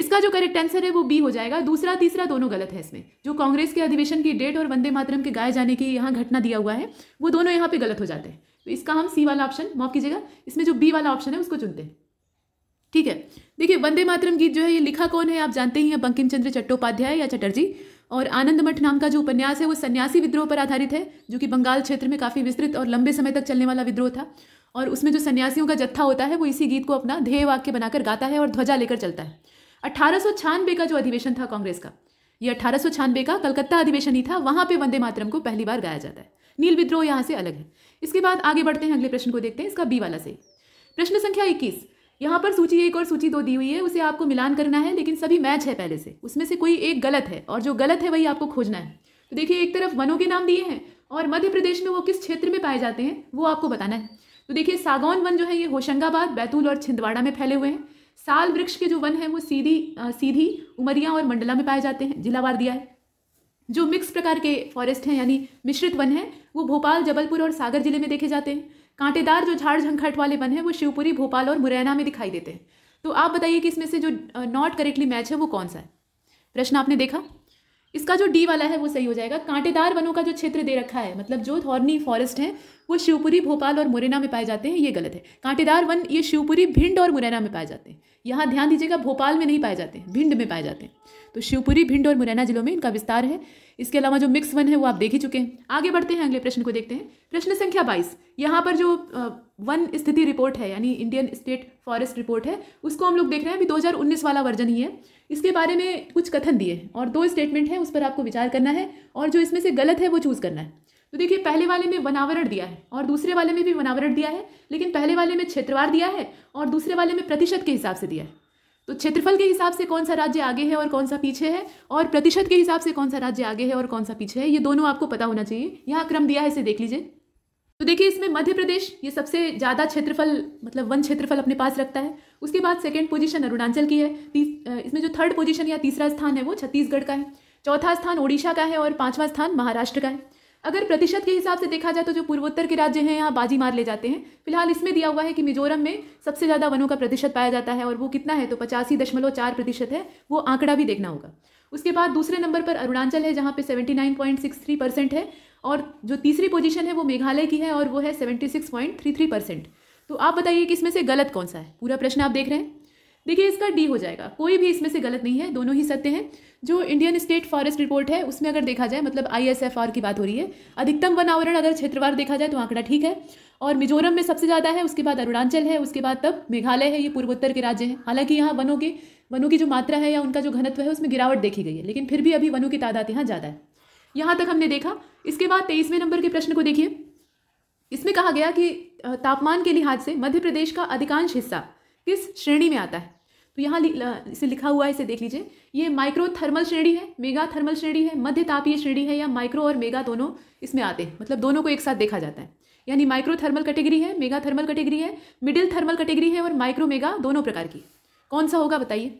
इसका जो करेक्ट आंसर है वो बी हो जाएगा दूसरा तीसरा दोनों गलत है इसमें जो कांग्रेस के अधिवेशन की डेट और वंदे मातरम के गाए जाने की यहाँ घटना दिया हुआ है वो दोनों यहाँ पे गलत हो जाते हैं तो इसका हम सी वाला ऑप्शन माफ कीजिएगा इसमें जो बी वाला ऑप्शन है उसको चुनते हैं ठीक है देखिए वंदे मातरम गीत जो है ये लिखा कौन है आप जानते ही हैं बंकिम चंद्र चट्टोपाध्याय या चटर्जी और आनंद मठ नाम का जो उपन्यास है वो सन्यासी विद्रोह पर आधारित है जो कि बंगाल क्षेत्र में काफ़ी विस्तृत और लंबे समय तक चलने वाला विद्रोह था और उसमें जो सन्यासियों का जत्था होता है वो इसी गीत को अपना ध्येय वाक्य बनाकर गाता है और ध्वजा लेकर चलता है अठारह का जो अधिवेशन था कांग्रेस का ये अठारह का कलकत्ता अधिवेशन ही था वहाँ पे वंदे मातरम को पहली बार गाया जाता है नील विद्रोह यहाँ से अलग है इसके बाद आगे बढ़ते हैं अगले प्रश्न को देखते हैं इसका बी वाला से प्रश्न संख्या इक्कीस यहाँ पर सूची एक और सूची दो दी हुई है उसे आपको मिलान करना है लेकिन सभी मैच है पहले से उसमें से कोई एक गलत है और जो गलत है वही आपको खोजना है तो देखिए एक तरफ वनों के नाम दिए हैं और मध्य प्रदेश में वो किस क्षेत्र में पाए जाते हैं वो आपको बताना है तो देखिए सागौन वन जो है ये होशंगाबाद बैतूल और छिंदवाड़ा में फैले हुए हैं साल वृक्ष के जो वन है वो सीधी सीधी उमरिया और मंडला में पाए जाते हैं जिलावार दिया है जो मिक्स प्रकार के फॉरेस्ट हैं यानी मिश्रित वन हैं वो भोपाल जबलपुर और सागर जिले में देखे जाते हैं कांटेदार जो झाड़ झंखट वाले वन हैं वो शिवपुरी भोपाल और मुरैना में दिखाई देते हैं तो आप बताइए कि इसमें से जो नॉट करेक्टली मैच है वो कौन सा है प्रश्न आपने देखा इसका जो डी वाला है वो सही हो जाएगा कांटेदार वनों का जो क्षेत्र दे रखा है मतलब जो थॉर्नी फॉरेस्ट हैं वो शिवपुरी भोपाल और मुरैना में पाए जाते हैं ये गलत है कांटेदार वन ये शिवपुरी भिंड और मुरैना में पाए जाते हैं यहाँ ध्यान दीजिएगा भोपाल में नहीं पाए जाते हैं भिंड में पाए जाते हैं तो शिवपुरी भिंड और मुरैना जिलों में इनका विस्तार है इसके अलावा जो मिक्स वन है वो आप देख ही चुके हैं आगे बढ़ते हैं अगले प्रश्न को देखते हैं प्रश्न संख्या बाईस यहाँ पर जो वन स्थिति रिपोर्ट है यानी इंडियन स्टेट फॉरेस्ट रिपोर्ट है उसको हम लोग देख रहे हैं अभी दो वाला वर्जन ही है इसके बारे में कुछ कथन दिए हैं और दो स्टेटमेंट हैं उस पर आपको विचार करना है और जो इसमें से गलत है वो चूज़ करना है तो देखिए पहले वाले में वनावरण दिया है और दूसरे वाले में भी वनावरण दिया है लेकिन पहले वाले में क्षेत्रवार दिया है और दूसरे वाले में प्रतिशत के हिसाब से दिया है तो क्षेत्रफल के हिसाब से कौन सा राज्य आगे है और कौन सा पीछे है और प्रतिशत के हिसाब से कौन सा राज्य आगे है और कौन सा पीछे है ये दोनों आपको पता होना चाहिए यहाँ क्रम दिया है इसे देख लीजिए तो देखिए इसमें मध्य प्रदेश ये सबसे ज़्यादा क्षेत्रफल मतलब वन क्षेत्रफल अपने पास रखता है उसके बाद सेकेंड पोजीशन अरुणाचल की है इसमें जो थर्ड पोजीशन या तीसरा स्थान है वो छत्तीसगढ़ का है चौथा स्थान ओडिशा का है और पाँचवा स्थान महाराष्ट्र का है अगर प्रतिशत के हिसाब से देखा जाए तो जो पूर्वोत्तर के राज्य हैं यहाँ बाजी मार ले जाते हैं फिलहाल इसमें दिया हुआ है कि मिजोरम में सबसे ज़्यादा वनों का प्रतिशत पाया जाता है और वो कितना है तो पचासी दशमलव चार प्रतिशत है वो आंकड़ा भी देखना होगा उसके बाद दूसरे नंबर पर अरुणाचल है जहाँ पे सेवेंटी परसेंट है और जो तीसरी पोजिशन है वो मेघालय की है और वो है सेवेंटी परसेंट तो आप बताइए कि इसमें से गलत कौन सा है पूरा प्रश्न आप देख रहे हैं देखिए इसका डी हो जाएगा कोई भी इसमें से गलत नहीं है दोनों ही सत्य हैं जो इंडियन स्टेट फॉरेस्ट रिपोर्ट है उसमें अगर देखा जाए मतलब आईएसएफआर की बात हो रही है अधिकतम वन आवरण अगर क्षेत्रवार देखा जाए तो आंकड़ा ठीक है और मिजोरम में सबसे ज़्यादा है उसके बाद अरुणाचल है उसके बाद तब मेघालय है ये पूर्वोत्तर के राज्य हैं हालांकि यहाँ वनों के वनों की जो मात्रा है या उनका जो घनत्व है उसमें गिरावट देखी गई है लेकिन फिर भी अभी वनों की तादाद यहाँ ज़्यादा है यहाँ तक हमने देखा इसके बाद तेईसवें नंबर के प्रश्न को देखिए इसमें कहा गया कि तापमान के लिहाज से मध्य प्रदेश का अधिकांश हिस्सा किस श्रेणी में आता है तो यहाँ इसे लिखा हुआ है इसे देख लीजिए ये माइक्रो थर्मल श्रेणी है मेगा थर्मल श्रेणी है मध्य तापीय श्रेणी है या माइक्रो और मेगा दोनों इसमें आते हैं मतलब दोनों को एक साथ देखा जाता है यानी माइक्रो थर्मल कैटेगरी है मेगा थर्मल कैटेगरी है मिडिल थर्मल कैटेगरी है और माइक्रो मेगा दोनों प्रकार की कौन सा होगा बताइए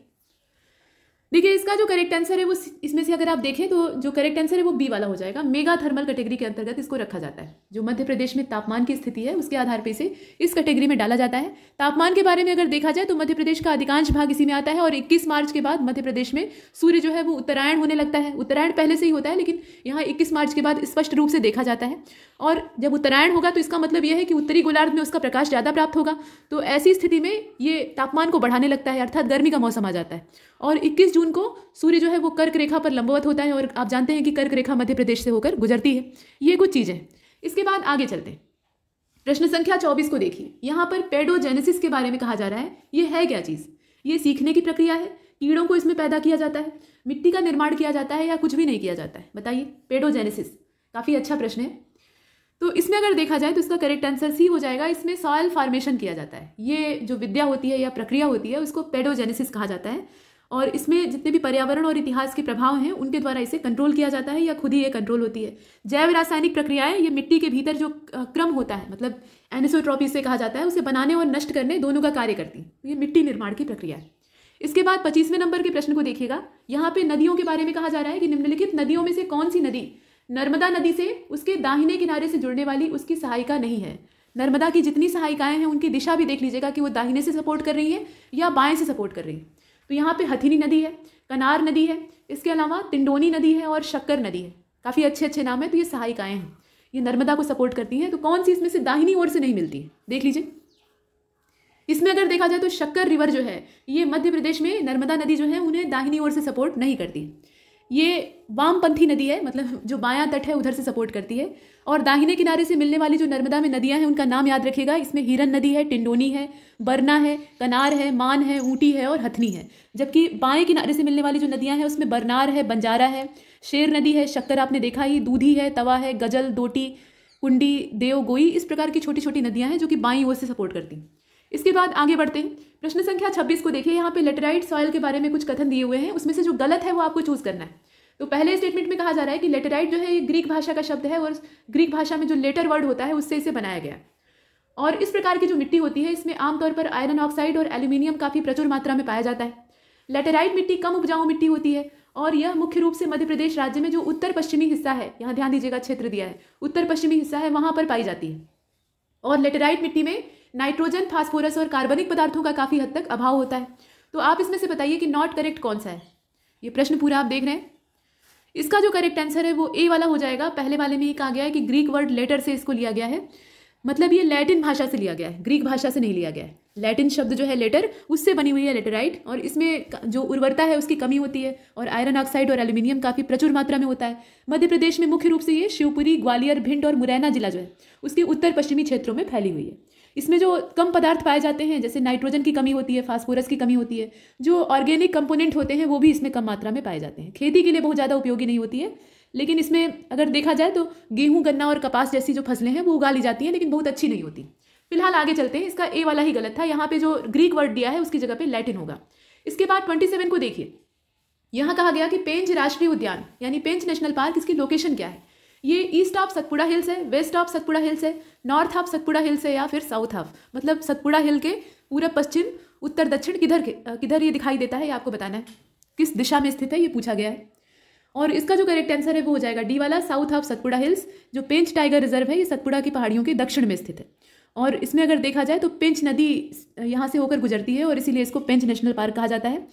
देखिए इसका जो करेक्ट आंसर है वो इसमें से अगर आप देखें तो जो करेक्ट आंसर है वो बी वाला हो जाएगा मेगा थर्मल कैटेगरी के अंतर्गत इसको रखा जाता है जो मध्य प्रदेश में तापमान की स्थिति है उसके आधार पर इसे इस कैटेगरी में डाला जाता है तापमान के बारे में अगर देखा जाए तो मध्य प्रदेश का अधिकांश भाग इसी में आता है और इक्कीस मार्च के बाद मध्य प्रदेश में सूर्य जो है वो उत्तरायण होने लगता है उत्तरायण पहले से ही होता है लेकिन यहाँ इक्कीस मार्च के बाद स्पष्ट रूप से देखा जाता है और जब उत्तरायण होगा तो इसका मतलब यह है कि उत्तरी गोलार्ध में उसका प्रकाश ज़्यादा प्राप्त होगा तो ऐसी स्थिति में ये तापमान को बढ़ाने लगता है अर्थात गर्मी का मौसम आ जाता है और 21 जून को सूर्य जो है वो कर्क रेखा पर लंबवत होता है और आप जानते हैं कि कर्क रेखा मध्य प्रदेश से होकर गुजरती है ये कुछ चीज़ें इसके बाद आगे चलते हैं प्रश्न संख्या चौबीस को देखिए यहाँ पर पेडोजेनेसिस के बारे में कहा जा रहा है ये है क्या चीज़ ये सीखने की प्रक्रिया है कीड़ों को इसमें पैदा किया जाता है मिट्टी का निर्माण किया जाता है या कुछ भी नहीं किया जाता है बताइए पेडोजेनेसिस काफ़ी अच्छा प्रश्न है तो इसमें अगर देखा जाए तो इसका करेक्ट आंसर सी हो जाएगा इसमें सॉयल फार्मेशन किया जाता है ये जो विद्या होती है या प्रक्रिया होती है उसको पेडोजेनेसिस कहा जाता है और इसमें जितने भी पर्यावरण और इतिहास के प्रभाव हैं उनके द्वारा इसे कंट्रोल किया जाता है या खुद ही ये कंट्रोल होती है जैव रासायनिक प्रक्रियाएं ये मिट्टी के भीतर जो क्रम होता है मतलब एनिसोट्रॉपी से कहा जाता है उसे बनाने और नष्ट करने दोनों का कार्य करती है तो ये मिट्टी निर्माण की प्रक्रिया है इसके बाद पच्चीसवें नंबर के प्रश्न को देखिएगा यहाँ पे नदियों के बारे में कहा जा रहा है कि निम्नलिखित नदियों में से कौन सी नदी नर्मदा नदी से उसके दाहिने किनारे से जुड़ने वाली उसकी सहायिका नहीं है नर्मदा की जितनी सहायिकाएं हैं उनकी दिशा भी देख लीजिएगा कि वो दाहिने से सपोर्ट कर रही हैं या बाएं से सपोर्ट कर रही हैं तो यहाँ पे हथिनी नदी है कनार नदी है इसके अलावा तिंडोनी नदी है और शक्कर नदी है काफ़ी अच्छे अच्छे नाम है तो ये सहायिकाएँ हैं ये नर्मदा को सपोर्ट करती हैं तो कौन सी इसमें से दाहिनी ओर से नहीं मिलती है देख लीजिए इसमें अगर देखा जाए तो शक्कर रिवर जो है ये मध्य प्रदेश में नर्मदा नदी जो है उन्हें दाहिनी ओर से सपोर्ट नहीं करती ये वामपंथी नदी है मतलब जो बायां तट है उधर से सपोर्ट करती है और दाहिने किनारे से मिलने वाली जो नर्मदा में नदियाँ हैं उनका नाम याद रखेगा इसमें हिरन नदी है टिंडोनी है बरना है कनार है मान है ऊटी है और हथनी है जबकि बाएं किनारे से मिलने वाली जो नदियाँ हैं उसमें बरनार है बंजारा है शेर नदी है शक्कर आपने देखा ही दूधी है तवा है गजल दोटी कुंडी देवगोई इस प्रकार की छोटी छोटी नदियाँ हैं जो कि बाई ओर से सपोर्ट करती हैं इसके बाद आगे बढ़ते हैं प्रश्न संख्या 26 को देखिए यहाँ पे लेटराइट सॉयल के बारे में कुछ कथन दिए हुए हैं उसमें से जो गलत है वो आपको चूज़ करना है तो पहले स्टेटमेंट में कहा जा रहा है कि लेटराइट जो है ये ग्रीक भाषा का शब्द है और ग्रीक भाषा में जो लेटर वर्ड होता है उससे इसे बनाया गया और इस प्रकार की जो मिट्टी होती है इसमें आमतौर पर आयरन ऑक्साइड और एल्यूमिनियम काफ़ी प्रचुर मात्रा में पाया जाता है लेटेराइट मिट्टी कम उपजाऊ मिट्टी होती है और यह मुख्य रूप से मध्य प्रदेश राज्य में जो उत्तर पश्चिमी हिस्सा है यहाँ ध्यान दीजिएगा क्षेत्र दिया है उत्तर पश्चिमी हिस्सा है वहाँ पर पाई जाती है और लेटेराइट मिट्टी में नाइट्रोजन फास्फोरस और कार्बनिक पदार्थों का काफ़ी हद तक अभाव होता है तो आप इसमें से बताइए कि नॉट करेक्ट कौन सा है ये प्रश्न पूरा आप देख रहे हैं इसका जो करेक्ट आंसर है वो ए वाला हो जाएगा पहले वाले में ही कहा गया है कि ग्रीक वर्ड लेटर से इसको लिया गया है मतलब ये लैटिन भाषा से लिया गया है ग्रीक भाषा से नहीं लिया गया है लैटिन शब्द जो है लेटर उससे बनी हुई है लेटराइट और इसमें जो उर्वरता है उसकी कमी होती है और आयरन ऑक्साइड और एल्यूमिनियम काफ़ी प्रचुर मात्रा में होता है मध्य प्रदेश में मुख्य रूप से ये शिवपुरी ग्वालियर भिंड और मुरैना जिला जो है उसके उत्तर पश्चिमी क्षेत्रों में फैली हुई है इसमें जो कम पदार्थ पाए जाते हैं जैसे नाइट्रोजन की कमी होती है फास्फोरस की कमी होती है जो ऑर्गेनिक कंपोनेंट होते हैं वो भी इसमें कम मात्रा में पाए जाते हैं खेती के लिए बहुत ज़्यादा उपयोगी नहीं होती है लेकिन इसमें अगर देखा जाए तो गेहूँ गन्ना और कपास जैसी जो फसलें हैं वो उगा ली जाती हैं लेकिन बहुत अच्छी नहीं होती फिलहाल आगे चलते हैं इसका ए वाला ही गलत था यहाँ पे जो ग्रीक वर्ड दिया है उसकी जगह पे लैटिन होगा इसके बाद ट्वेंटी सेवन को देखिए यहाँ कहा गया कि पेंच राष्ट्रीय उद्यान यानी पेंच नेशनल पार्क इसकी लोकेशन क्या है ये ईस्ट ऑफ सतपुड़ा हिल्स है वेस्ट ऑफ सतपुड़ा हिल्स है नॉर्थ ऑफ सतपुड़ा हिल्स है या फिर साउथ ऑफ मतलब सतपुड़ा हिल के पूरा पश्चिम उत्तर दक्षिण किधर किधर ये दिखाई देता है ये आपको बताना है किस दिशा में स्थित है ये पूछा गया है और इसका जो करेक्ट आंसर है वो हो जाएगा डी वाला साउथ ऑफ सतपुड़ा हिल्स जो पेंच टाइगर रिजर्व है ये सतपुड़ा की पहाड़ियों के दक्षिण में स्थित है और इसमें अगर देखा जाए तो पेंच नदी यहाँ से होकर गुजरती है और इसीलिए इसको पेंच नेशनल पार्क कहा जाता है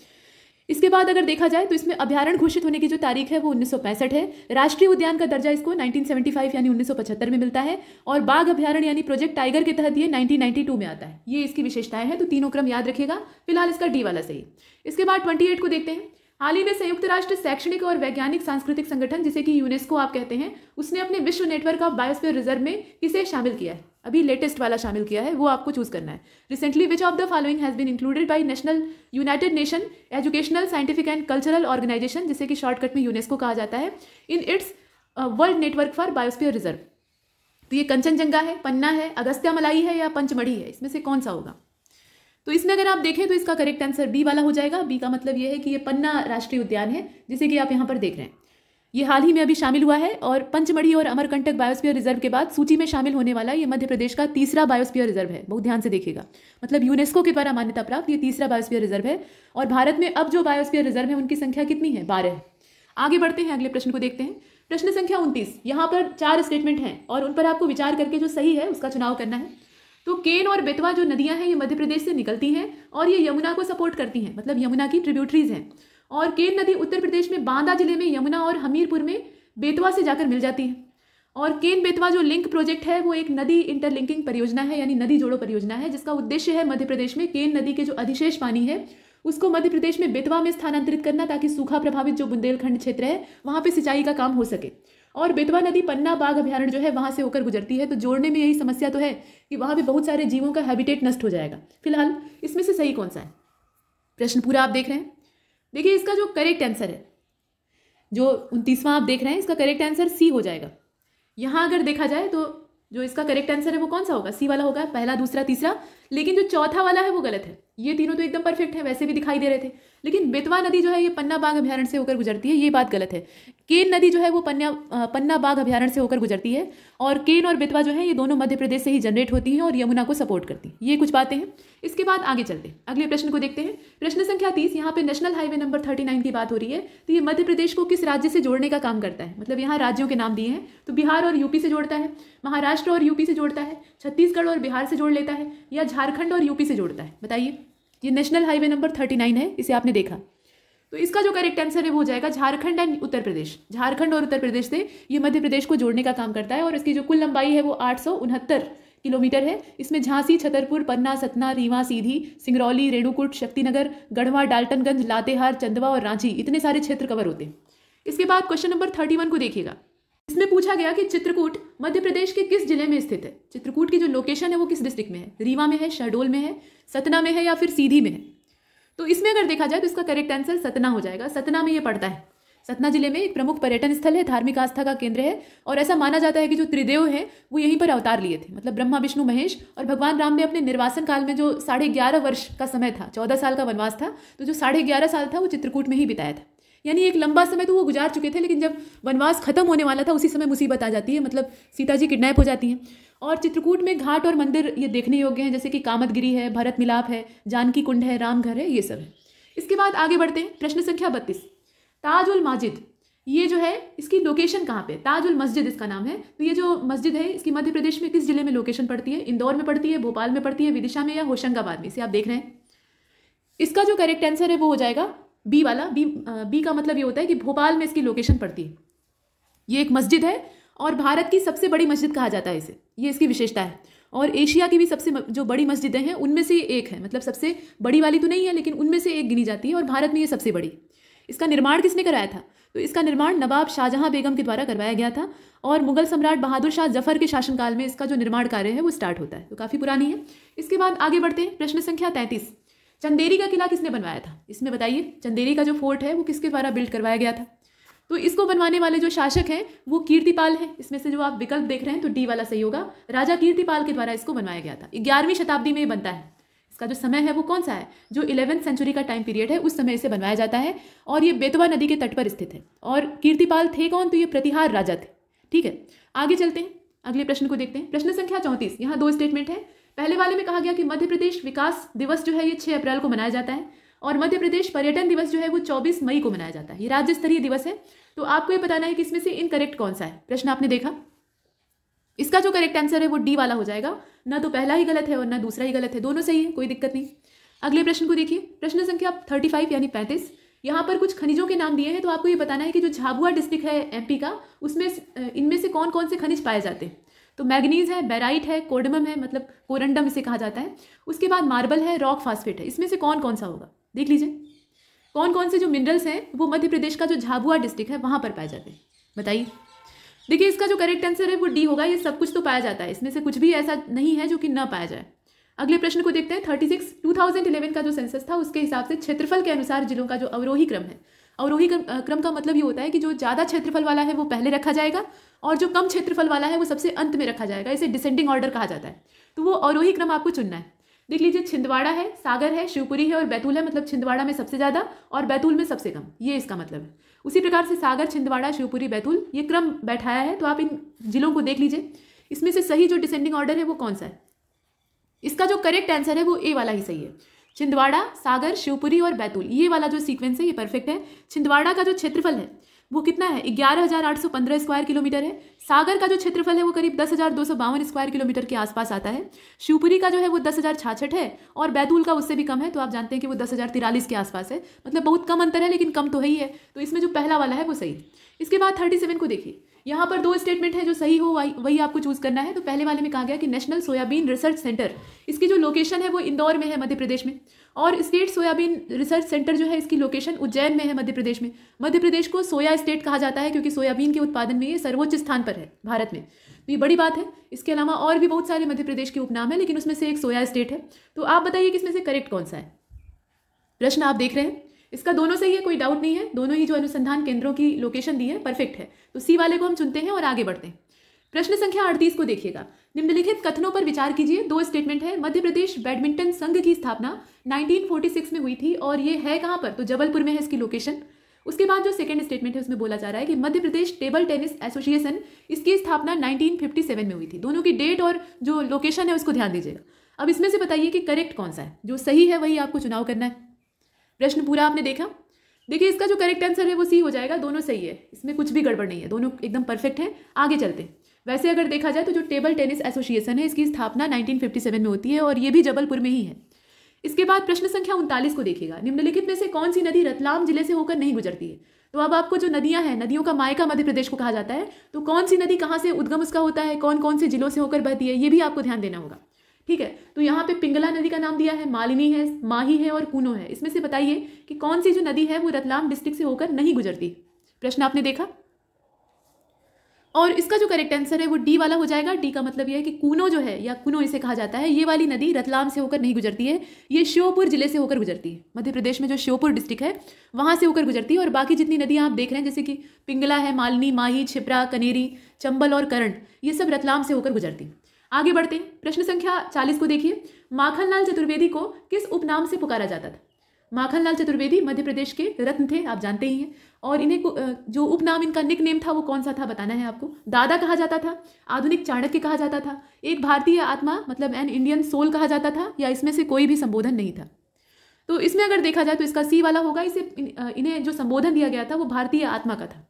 इसके बाद अगर देखा जाए तो इसमें अभ्यारण घोषित होने की जो तारीख है वो उन्नीस है राष्ट्रीय उद्यान का दर्जा इसको 1975 यानी 1975 में मिलता है और बाघ अभ्यारण यानी प्रोजेक्ट टाइगर के तहत ये 1992 में आता है ये इसकी विशेषताएं हैं तो तीनों क्रम याद रखेगा फिलहाल इसका डी वाला सही इसके बाद ट्वेंटी को देखते हैं हाल ही में संयुक्त राष्ट्र शैक्षणिक और वैज्ञानिक सांस्कृतिक संगठन जिसे कि यूनेस्को आप कहते हैं उसने अपने विश्व नेटवर्क ऑफ बायोस्फीयर रिजर्व में इसे शामिल किया है अभी लेटेस्ट वाला शामिल किया है वो आपको चूज़ करना है recently which of the following has been included by national united nation educational scientific and cultural organization जिसे कि शॉर्टकट में यूनेस्को कहा जाता है in its world network for biosphere reserve तो ये कंचनजंगा है पन्ना है अगस्त्या मलाई है या पंचमढ़ी है इसमें से कौन सा होगा तो इसमें अगर आप देखें तो इसका करेक्ट आंसर बी वाला हो जाएगा बी का मतलब यह है कि ये पन्ना राष्ट्रीय उद्यान है जिसे कि आप यहाँ पर देख रहे हैं ये हाल ही में अभी शामिल हुआ है और पंचमढ़ी और अमरकंटक बायोस्फीयर रिजर्व के बाद सूची में शामिल होने वाला ये मध्य प्रदेश का तीसरा बायोस्फीयर रिजर्व है बहुत ध्यान से देखिएगा मतलब यूनेस्को के द्वारा मान्यता प्राप्त ये तीसरा बायोस्फीयर रिजर्व है और भारत में अब जो बायोस्फीयर रिजर्व है उनकी संख्या कितनी है बारह आगे बढ़ते हैं अगले प्रश्न को देखते हैं प्रश्न संख्या उनतीस यहाँ पर चार स्टेटमेंट हैं और उन पर आपको विचार करके जो सही है उसका चुनाव करना है तो केन और बेतवा जो नदियां हैं ये मध्य प्रदेश से निकलती हैं और ये यमुना को सपोर्ट करती हैं मतलब यमुना की ट्रिब्यूटरीज हैं और केन नदी उत्तर प्रदेश में बांदा जिले में यमुना और हमीरपुर में बेतवा से जाकर मिल जाती है और केन बेतवा जो लिंक प्रोजेक्ट है वो एक नदी इंटरलिंकिंग परियोजना है यानी नदी जोड़ो परियोजना है जिसका उद्देश्य है मध्य प्रदेश में केन नदी के जो अधिशेष पानी है उसको मध्य प्रदेश में बेतवा में स्थानांतरित करना ताकि सूखा प्रभावित जो बुंदेलखंड क्षेत्र है वहाँ पर सिंचाई का काम हो सके और बेतवा नदी पन्ना बाघ अभ्यारण्य जो है वहाँ से होकर गुजरती है तो जोड़ने में यही समस्या तो है कि वहाँ पर बहुत सारे जीवों का हैबिटेट नष्ट हो जाएगा फिलहाल इसमें से सही कौन सा है प्रश्न पूरा आप देख रहे हैं देखिए इसका जो करेक्ट आंसर है जो उनतीसवां आप देख रहे हैं इसका करेक्ट आंसर सी हो जाएगा यहां अगर देखा जाए तो जो इसका करेक्ट आंसर है वो कौन सा होगा सी वाला होगा पहला दूसरा तीसरा लेकिन जो चौथा वाला है वो गलत है ये तीनों तो एकदम परफेक्ट है वैसे भी दिखाई दे रहे थे लेकिन बेतवा नदी जो है ये पन्ना बाघ अभ्यारण से होकर गुजरती है ये बात गलत है केन नदी जो है वो पन्ना पन्ना बाघ अभ्यारण्य से होकर गुजरती है और केन और बेतवा जो है ये दोनों मध्य प्रदेश से ही जनरेट होती हैं और यमुना को सपोर्ट करती हैं ये कुछ बातें हैं इसके बाद आगे चलते अगले प्रश्न को देखते हैं प्रश्न संख्या तीस यहाँ पे national highway number thirty nine की बात हो रही है तो ये मध्य प्रदेश को किस राज्य से जोड़ने का काम करता है मतलब यहाँ राज्यों के नाम दिए हैं तो बिहार और यूपी से जोड़ता है महाराष्ट्र और यूपी से जोड़ता है छत्तीसगढ़ और बिहार से जोड़ लेता है या झारखंड और यूपी से जोड़ता है बताइए ये national highway number thirty nine है इसे आपने देखा तो इसका जो करेक्ट आंसर है वो हो जाएगा झारखंड एंड उत्तर प्रदेश झारखंड और उत्तर प्रदेश से ये मध्य प्रदेश को जोड़ने का काम करता है और इसकी जो कुल लंबाई है वो आठ किलोमीटर है इसमें झांसी छतरपुर पन्ना सतना रीवा सीधी सिंगरौली रेणुकूट शक्तिनगर गढ़वा डाल्टनगंज लातेहार चंदवा और रांची इतने सारे क्षेत्र कवर होते हैं इसके बाद क्वेश्चन नंबर थर्टी वन को देखिएगा इसमें पूछा गया कि चित्रकूट मध्य प्रदेश के किस जिले में स्थित है चित्रकूट की जो लोकेशन है वो किस डिस्ट्रिक्ट में है रीवा में है शहडोल में है सतना में है या फिर सीधी में है तो इसमें अगर देखा जाए तो इसका करेक्ट आंसर सतना हो जाएगा सतना में ये पड़ता है सतना जिले में एक प्रमुख पर्यटन स्थल है धार्मिक आस्था का केंद्र है और ऐसा माना जाता है कि जो त्रिदेव है वो यहीं पर अवतार लिए थे मतलब ब्रह्मा विष्णु महेश और भगवान राम ने अपने निर्वासन काल में जो साढ़े ग्यारह वर्ष का समय था चौदह साल का वनवास था तो जो साढ़े ग्यारह साल था वो चित्रकूट में ही बिताया था यानी एक लंबा समय तो वो गुजार चुके थे लेकिन जब वनवास खत्म होने वाला था उसी समय मुसीबत आ जाती है मतलब सीता जी किडनैप हो जाती हैं और चित्रकूट में घाट और मंदिर ये देखने योग्य हैं जैसे कि कामतगिरी है भरत मिलाप है जानकी कुंड है रामघर है ये सब है इसके बाद आगे बढ़ते हैं प्रश्न संख्या बत्तीस ताज उल माजिद ये जो है इसकी लोकेशन कहाँ पे ताज उल मस्जिद इसका नाम है तो ये जो मस्जिद है इसकी मध्य प्रदेश में किस जिले में लोकेशन पड़ती है इंदौर में पड़ती है भोपाल में पड़ती है विदिशा में या होशंगाबाद में इसे आप देख रहे हैं इसका जो करेक्ट आंसर है वो हो जाएगा बी वाला बी बी का मतलब ये होता है कि भोपाल में इसकी लोकेशन पड़ती है ये एक मस्जिद है और भारत की सबसे बड़ी मस्जिद कहा जाता है इसे ये इसकी विशेषता है और एशिया की भी सबसे जो बड़ी मस्जिदें हैं उनमें से एक है मतलब सबसे बड़ी वाली तो नहीं है लेकिन उनमें से एक गिनी जाती है और भारत में ये सबसे बड़ी इसका निर्माण किसने कराया था तो इसका निर्माण नवाब शाहजहां बेगम के द्वारा करवाया गया था और मुगल सम्राट बहादुर शाह जफर के शासनकाल में इसका जो निर्माण कार्य है वो स्टार्ट होता है तो काफ़ी पुरानी है इसके बाद आगे बढ़ते हैं प्रश्न संख्या तैंतीस चंदेरी का किला किसने बनवाया था इसमें बताइए चंदेरी का जो फोर्ट है वो किसके द्वारा बिल्ड करवाया गया था तो इसको बनवाने वाले जो शासक हैं वो कीर्तिपाल हैं इसमें से जो आप विकल्प देख रहे हैं तो डी वाला सही होगा राजा कीर्तिपाल के द्वारा इसको बनवाया गया था ग्यारहवीं शताब्दी में ये बनता है इसका जो समय है वो कौन सा है जो इलेवेंथ सेंचुरी का टाइम पीरियड है उस समय इसे बनवाया जाता है और ये बेतवा नदी के तट पर स्थित है और कीर्तिपाल थे कौन तो ये प्रतिहार राजा थे ठीक है आगे चलते हैं अगले प्रश्न को देखते हैं प्रश्न संख्या चौंतीस यहाँ दो स्टेटमेंट है पहले वाले में कहा गया कि मध्य प्रदेश विकास दिवस जो है ये छह अप्रैल को मनाया जाता है और मध्य प्रदेश पर्यटन दिवस जो है वो 24 मई को मनाया जाता है ये राज्य स्तरीय दिवस है तो आपको ये बताना है कि इसमें से इनकरेक्ट कौन सा है प्रश्न आपने देखा इसका जो करेक्ट आंसर है वो डी वाला हो जाएगा ना तो पहला ही गलत है और ना दूसरा ही गलत है दोनों सही है कोई दिक्कत नहीं अगले प्रश्न को देखिए प्रश्न संख्या थर्टी फाइव यानी पैंतीस यहाँ पर कुछ खनिजों के नाम दिए हैं तो आपको ये बताना है कि जो झाबुआ डिस्ट्रिक्ट है एमपी का उसमें इनमें से कौन कौन से खनिज पाए जाते हैं तो मैगनीज है बेराइट है कोडमम है मतलब कोरंडम इसे कहा जाता है उसके बाद मार्बल है रॉक फास्फेट है इसमें से कौन कौन सा होगा देख लीजिए कौन कौन से जो मिनरल्स हैं वो मध्य प्रदेश का जो झाबुआ डिस्ट्रिक्ट है वहाँ पर पाए जाते हैं बताइए देखिए इसका जो करेक्ट आंसर है वो डी होगा ये सब कुछ तो पाया जाता है इसमें से कुछ भी ऐसा नहीं है जो कि ना पाया जाए अगले प्रश्न को देखते हैं thirty six two thousand eleven का जो सेंसस था उसके हिसाब से क्षेत्रफल के अनुसार जिलों का जो अवरोही क्रम है अवरोही क्रम का मतलब ये होता है कि जो ज़्यादा क्षेत्रफल वाला है वो पहले रखा जाएगा और जो कम क्षेत्रफल वाला है वो सबसे अंत में रखा जाएगा इसे डिसेंडिंग ऑर्डर कहा जाता है तो वो अवरोही क्रम आपको चुनना है देख लीजिए छिंदवाड़ा है सागर है शिवपुरी है और बैतूल है मतलब छिंदवाड़ा में सबसे ज़्यादा और बैतूल में सबसे कम ये इसका मतलब है उसी प्रकार से सागर छिंदवाड़ा शिवपुरी बैतूल ये क्रम बैठाया है तो आप इन जिलों को देख लीजिए इसमें से सही जो डिसेंडिंग ऑर्डर है वो कौन सा है इसका जो करेक्ट आंसर है वो ए वाला ही सही है छिंदवाड़ा सागर शिवपुरी और बैतूल ये वाला जो सीक्वेंस है ये परफेक्ट है छिंदवाड़ा का जो क्षेत्रफल है वो कितना है ग्यारह हजार आठ सौ पंद्रह स्क्वायर किलोमीटर है सागर का जो क्षेत्रफल है वो करीब दस हजार दो सौ बावन स्क्वायर किलोमीटर के आसपास आता है शिवपुरी का जो है वो दस हजार छाछठ है और बैतूल का उससे भी कम है तो आप जानते हैं कि वो दस हजार तिरालीस के आसपास है मतलब बहुत कम अंतर है लेकिन कम तो है ही है तो इसमें जो पहला वाला है वो सही इसके बाद थर्टी सेवन को देखिए यहाँ पर दो स्टेटमेंट है जो सही हो वही आपको चूज़ करना है तो पहले वाले में कहा गया कि नेशनल सोयाबीन रिसर्च सेंटर इसकी जो लोकेशन है वो इंदौर में है मध्य प्रदेश में और स्टेट सोयाबीन रिसर्च सेंटर जो है इसकी लोकेशन उज्जैन में है मध्य प्रदेश में मध्य प्रदेश को सोया स्टेट कहा जाता है क्योंकि सोयाबीन के उत्पादन में ये सर्वोच्च स्थान पर है भारत में तो ये बड़ी बात है इसके अलावा और भी बहुत सारे मध्य प्रदेश के उपनाम है लेकिन उसमें से एक सोया स्टेट है तो आप बताइए कि इसमें से करेक्ट कौन सा है प्रश्न आप देख रहे हैं इसका दोनों से ही कोई डाउट नहीं है दोनों ही जो अनुसंधान केंद्रों की लोकेशन दी है परफेक्ट है तो सी वाले को हम चुनते हैं और आगे बढ़ते हैं प्रश्न संख्या अड़तीस को देखिएगा निम्नलिखित कथनों पर विचार कीजिए दो स्टेटमेंट है मध्य प्रदेश बैडमिंटन संघ की स्थापना 1946 में हुई थी और ये है कहाँ पर तो जबलपुर में है इसकी लोकेशन उसके बाद जो सेकंड स्टेटमेंट है उसमें बोला जा रहा है कि Madhya Pradesh table tennis association इसकी स्थापना नाइनटीन में हुई थी दोनों की डेट और जो लोकेशन है उसको ध्यान दीजिएगा अब इसमें से बताइए कि करेक्ट कौन सा है जो सही है वही आपको चुनाव करना है प्रश्न पूरा आपने देखा देखिए इसका जो करेक्ट आंसर है वो सी हो जाएगा दोनों सही है इसमें कुछ भी गड़बड़ नहीं है दोनों एकदम परफेक्ट हैं आगे चलते हैं वैसे अगर देखा जाए तो जो टेबल टेनिस एसोसिएशन है इसकी स्थापना 1957 में होती है और ये भी जबलपुर में ही है इसके बाद प्रश्न संख्या उनतालीस को देखिएगा निम्नलिखित में से कौन सी नदी रतलाम जिले से होकर नहीं गुजरती है तो अब आपको जो नदियां हैं नदियों का मायका मध्य प्रदेश को कहा जाता है तो कौन सी नदी कहाँ से उद्गम उसका होता है कौन कौन से जिलों से होकर बहती है ये भी आपको ध्यान देना होगा ठीक है तो यहाँ पे पिंगला नदी का नाम दिया है मालिनी है माही है और कूनो है इसमें से बताइए कि कौन सी जो नदी है वो रतलाम डिस्ट्रिक्ट से होकर नहीं गुजरती प्रश्न आपने देखा और इसका जो करेक्ट आंसर है वो डी वाला हो जाएगा डी का मतलब यह है कि कूनो जो है या कूनो इसे कहा जाता है ये वाली नदी रतलाम से होकर नहीं गुजरती है ये श्योपुर जिले से होकर गुजरती है मध्य प्रदेश में जो श्योपुर डिस्ट्रिक्ट है वहाँ से होकर गुजरती है और बाकी जितनी नदियाँ आप देख रहे हैं जैसे कि पिंगला है मालनी माही छिपरा कनेरी चंबल और करण ये सब रतलाम से होकर गुजरती हैं आगे बढ़ते हैं प्रश्न संख्या चालीस को देखिए माखनलाल चतुर्वेदी को किस उपनाम से पुकारा जाता था माखनलाल चतुर्वेदी मध्य प्रदेश के रत्न थे आप जानते ही हैं और इन्हें जो उपनाम इनका निक नेम था वो कौन सा था बताना है आपको दादा कहा जाता था आधुनिक चाणक्य कहा जाता था एक भारतीय आत्मा मतलब एन इंडियन सोल कहा जाता था या इसमें से कोई भी संबोधन नहीं था तो इसमें अगर देखा जाए तो इसका सी वाला होगा इसे इन्हें जो संबोधन दिया गया था वो भारतीय आत्मा का था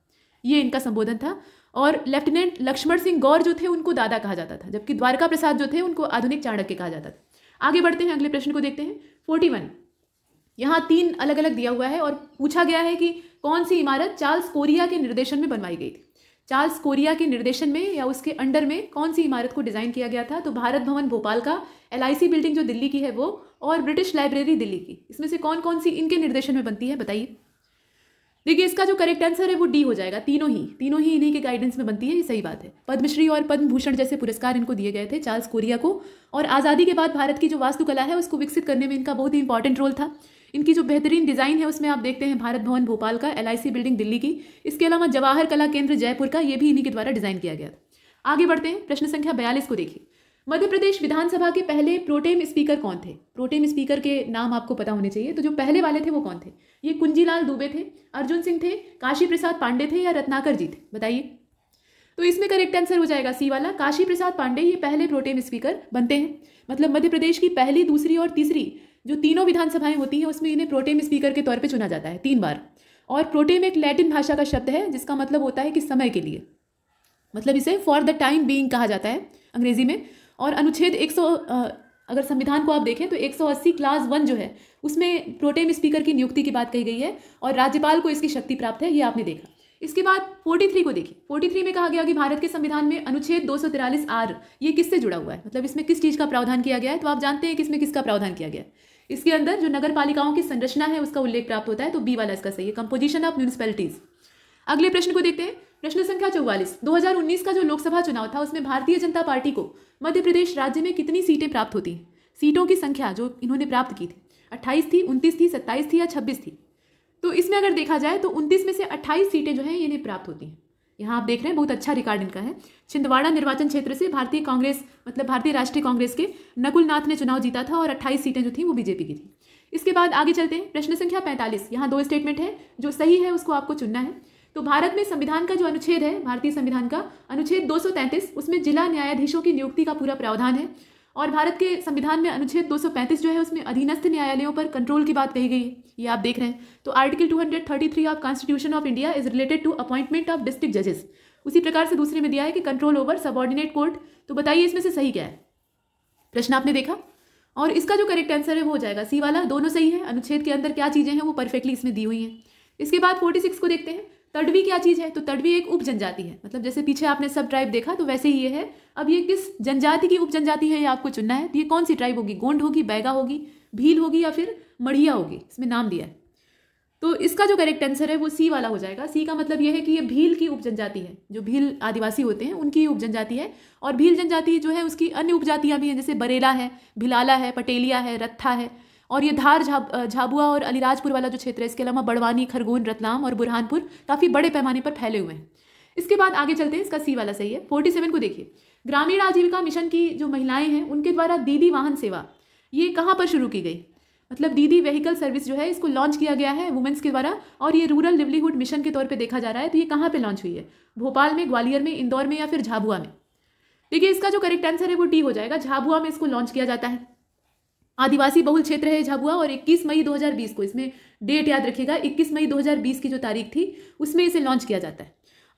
ये इनका संबोधन था और लेफ्टिनेंट लक्ष्मण सिंह गौर जो थे उनको दादा कहा जाता था जबकि द्वारका प्रसाद जो थे उनको आधुनिक चाणक्य कहा जाता था आगे बढ़ते हैं अगले प्रश्न को देखते हैं फोर्टी वन यहाँ तीन अलग अलग दिया हुआ है और पूछा गया है कि कौन सी इमारत चार्ल्स कोरिया के निर्देशन में बनवाई गई थी चार्ल्स कोरिया के निर्देशन में या उसके अंडर में कौन सी इमारत को डिज़ाइन किया गया था तो भारत भवन भोपाल का एल बिल्डिंग जो दिल्ली की है वो और ब्रिटिश लाइब्रेरी दिल्ली की इसमें से कौन कौन सी इनके निर्देशन में बनती है बताइए देखिए इसका जो करेक्ट आंसर है वो डी हो जाएगा तीनों ही तीनों ही इन्हीं के गाइडेंस में बनती है ये सही बात है पद्मश्री और पद्म भूषण जैसे पुरस्कार इनको दिए गए थे चार्ल्स कोरिया को और आज़ादी के बाद भारत की जो वास्तुकला है उसको विकसित करने में इनका बहुत ही इंपॉर्टेंट रोल था इनकी जो बेहतरीन डिज़ाइन है उसमें आप देखते हैं भारत भवन भोपाल का एल बिल्डिंग दिल्ली की इसके अलावा जवाहर कला केंद्र जयपुर का ये भी इन्हीं के द्वारा डिज़ाइन किया गया था आगे बढ़ते हैं प्रश्न संख्या बयालीस को देखिए मध्य प्रदेश विधानसभा के पहले प्रोटेम स्पीकर कौन थे प्रोटेम स्पीकर के नाम आपको पता होने चाहिए तो जो पहले वाले थे वो कौन थे ये कुंजीलाल दुबे थे अर्जुन सिंह थे काशी प्रसाद पांडे थे या रत्नाकर जी थे बताइए तो इसमें करेक्ट आंसर हो जाएगा सी वाला काशी प्रसाद पांडे ये पहले प्रोटेम स्पीकर बनते हैं मतलब मध्य प्रदेश की पहली दूसरी और तीसरी जो तीनों विधानसभाएं होती हैं उसमें इन्हें प्रोटेम स्पीकर के तौर पे चुना जाता है तीन बार और प्रोटेम एक लैटिन भाषा का शब्द है जिसका मतलब होता है कि समय के लिए मतलब इसे फॉर द टाइम बींग कहा जाता है अंग्रेजी में और अनुच्छेद सौ अगर संविधान को आप देखें तो 180 क्लास वन जो है उसमें प्रोटेम स्पीकर की नियुक्ति की बात कही गई है और राज्यपाल को इसकी शक्ति प्राप्त है ये आपने देखा इसके बाद 43 को देखिए 43 में कहा गया कि भारत के संविधान में अनुच्छेद दो आर ये किससे जुड़ा हुआ है मतलब इसमें किस चीज़ का प्रावधान किया गया है तो आप जानते हैं कि इसमें किसका प्रावधान किया गया है इसके अंदर जो नगर पालिकाओं की संरचना है उसका उल्लेख प्राप्त होता है तो बी वाला इसका सही है कंपोजिशन ऑफ म्यूनिसपैलिटीज़ अगले प्रश्न को देखते हैं प्रश्न संख्या चौवालीस 2019 का जो लोकसभा चुनाव था उसमें भारतीय जनता पार्टी को मध्य प्रदेश राज्य में कितनी सीटें प्राप्त होती हैं सीटों की संख्या जो इन्होंने प्राप्त की थी अट्ठाईस थी उनतीस थी सत्ताईस थी या छब्बीस थी तो इसमें अगर देखा जाए तो उनतीस में से अट्ठाईस सीटें जो हैं इन्हें प्राप्त होती हैं यहाँ आप देख रहे हैं बहुत अच्छा रिकॉर्ड इनका है छिंदवाड़ा निर्वाचन क्षेत्र से भारतीय कांग्रेस मतलब भारतीय राष्ट्रीय कांग्रेस के नकुल नाथ ने चुनाव जीता था और 28 सीटें जो थी वो बीजेपी की थी इसके बाद आगे चलते हैं प्रश्न संख्या 45 यहाँ दो स्टेटमेंट है जो सही है उसको आपको चुनना है तो भारत में संविधान का जो अनुच्छेद है भारतीय संविधान का अनुच्छेद 233 उसमें जिला न्यायाधीशों की नियुक्ति का पूरा प्रावधान है और भारत के संविधान में अनुच्छेद 235 जो है उसमें अधीनस्थ न्यायालयों पर कंट्रोल की बात कही गई है ये आप देख रहे हैं तो article 233 of constitution of India is related to appointment of district जजेस उसी प्रकार से दूसरे में दिया है कि कंट्रोल ओवर सबॉर्डिनेट कोर्ट तो बताइए इसमें से सही क्या है प्रश्न आपने देखा और इसका जो करेक्ट आंसर है वो हो जाएगा सी वाला दोनों सही है अनुच्छेद के अंदर क्या चीज़ें हैं वो परफेक्टली इसमें दी हुई हैं इसके बाद फोर्टी सिक्स को देखते हैं तड़वी क्या चीज़ है तो तड़वी एक उप जनजाति है मतलब जैसे पीछे आपने सब ट्राइब देखा तो वैसे ही ये है अब ये किस जनजाति की उप जनजाति है ये आपको चुनना है तो ये कौन सी ट्राइब होगी गोंड होगी बैगा होगी भील होगी या फिर मढ़िया होगी इसमें नाम दिया है तो इसका जो करेक्ट आंसर है वो सी वाला हो जाएगा सी का मतलब यह है कि ये भील की उप जनजाति है जो भील आदिवासी होते हैं उनकी उप जनजाति है और भील जनजाति जो है उसकी अन्य उपजातियाँ भी हैं जैसे बरेला है भिलाला है पटेलिया है रत्था है और ये धार झाब झाबुआ और अलीराजपुर वाला जो क्षेत्र है इसके अलावा बड़वानी खरगोन रतलाम और बुरहानपुर काफ़ी बड़े पैमाने पर फैले हुए हैं इसके बाद आगे चलते हैं इसका सी वाला सही है फोर्टी सेवन को देखिए ग्रामीण आजीविका मिशन की जो महिलाएं हैं उनके द्वारा दीदी वाहन सेवा ये कहाँ पर शुरू की गई मतलब दीदी व्हीकल सर्विस जो है इसको लॉन्च किया गया है वुमेंस के द्वारा और ये रूरल लिवलीहुड मिशन के तौर पे देखा जा रहा है तो ये कहाँ पे लॉन्च हुई है भोपाल में ग्वालियर में इंदौर में या फिर झाबुआ में देखिए इसका जो करेक्ट आंसर है वो डी हो जाएगा झाबुआ में इसको लॉन्च किया जाता है आदिवासी बहुल क्षेत्र है झाबुआ और 21 मई 2020 को इसमें डेट याद रखिएगा 21 मई 2020 की जो तारीख थी उसमें इसे लॉन्च किया जाता है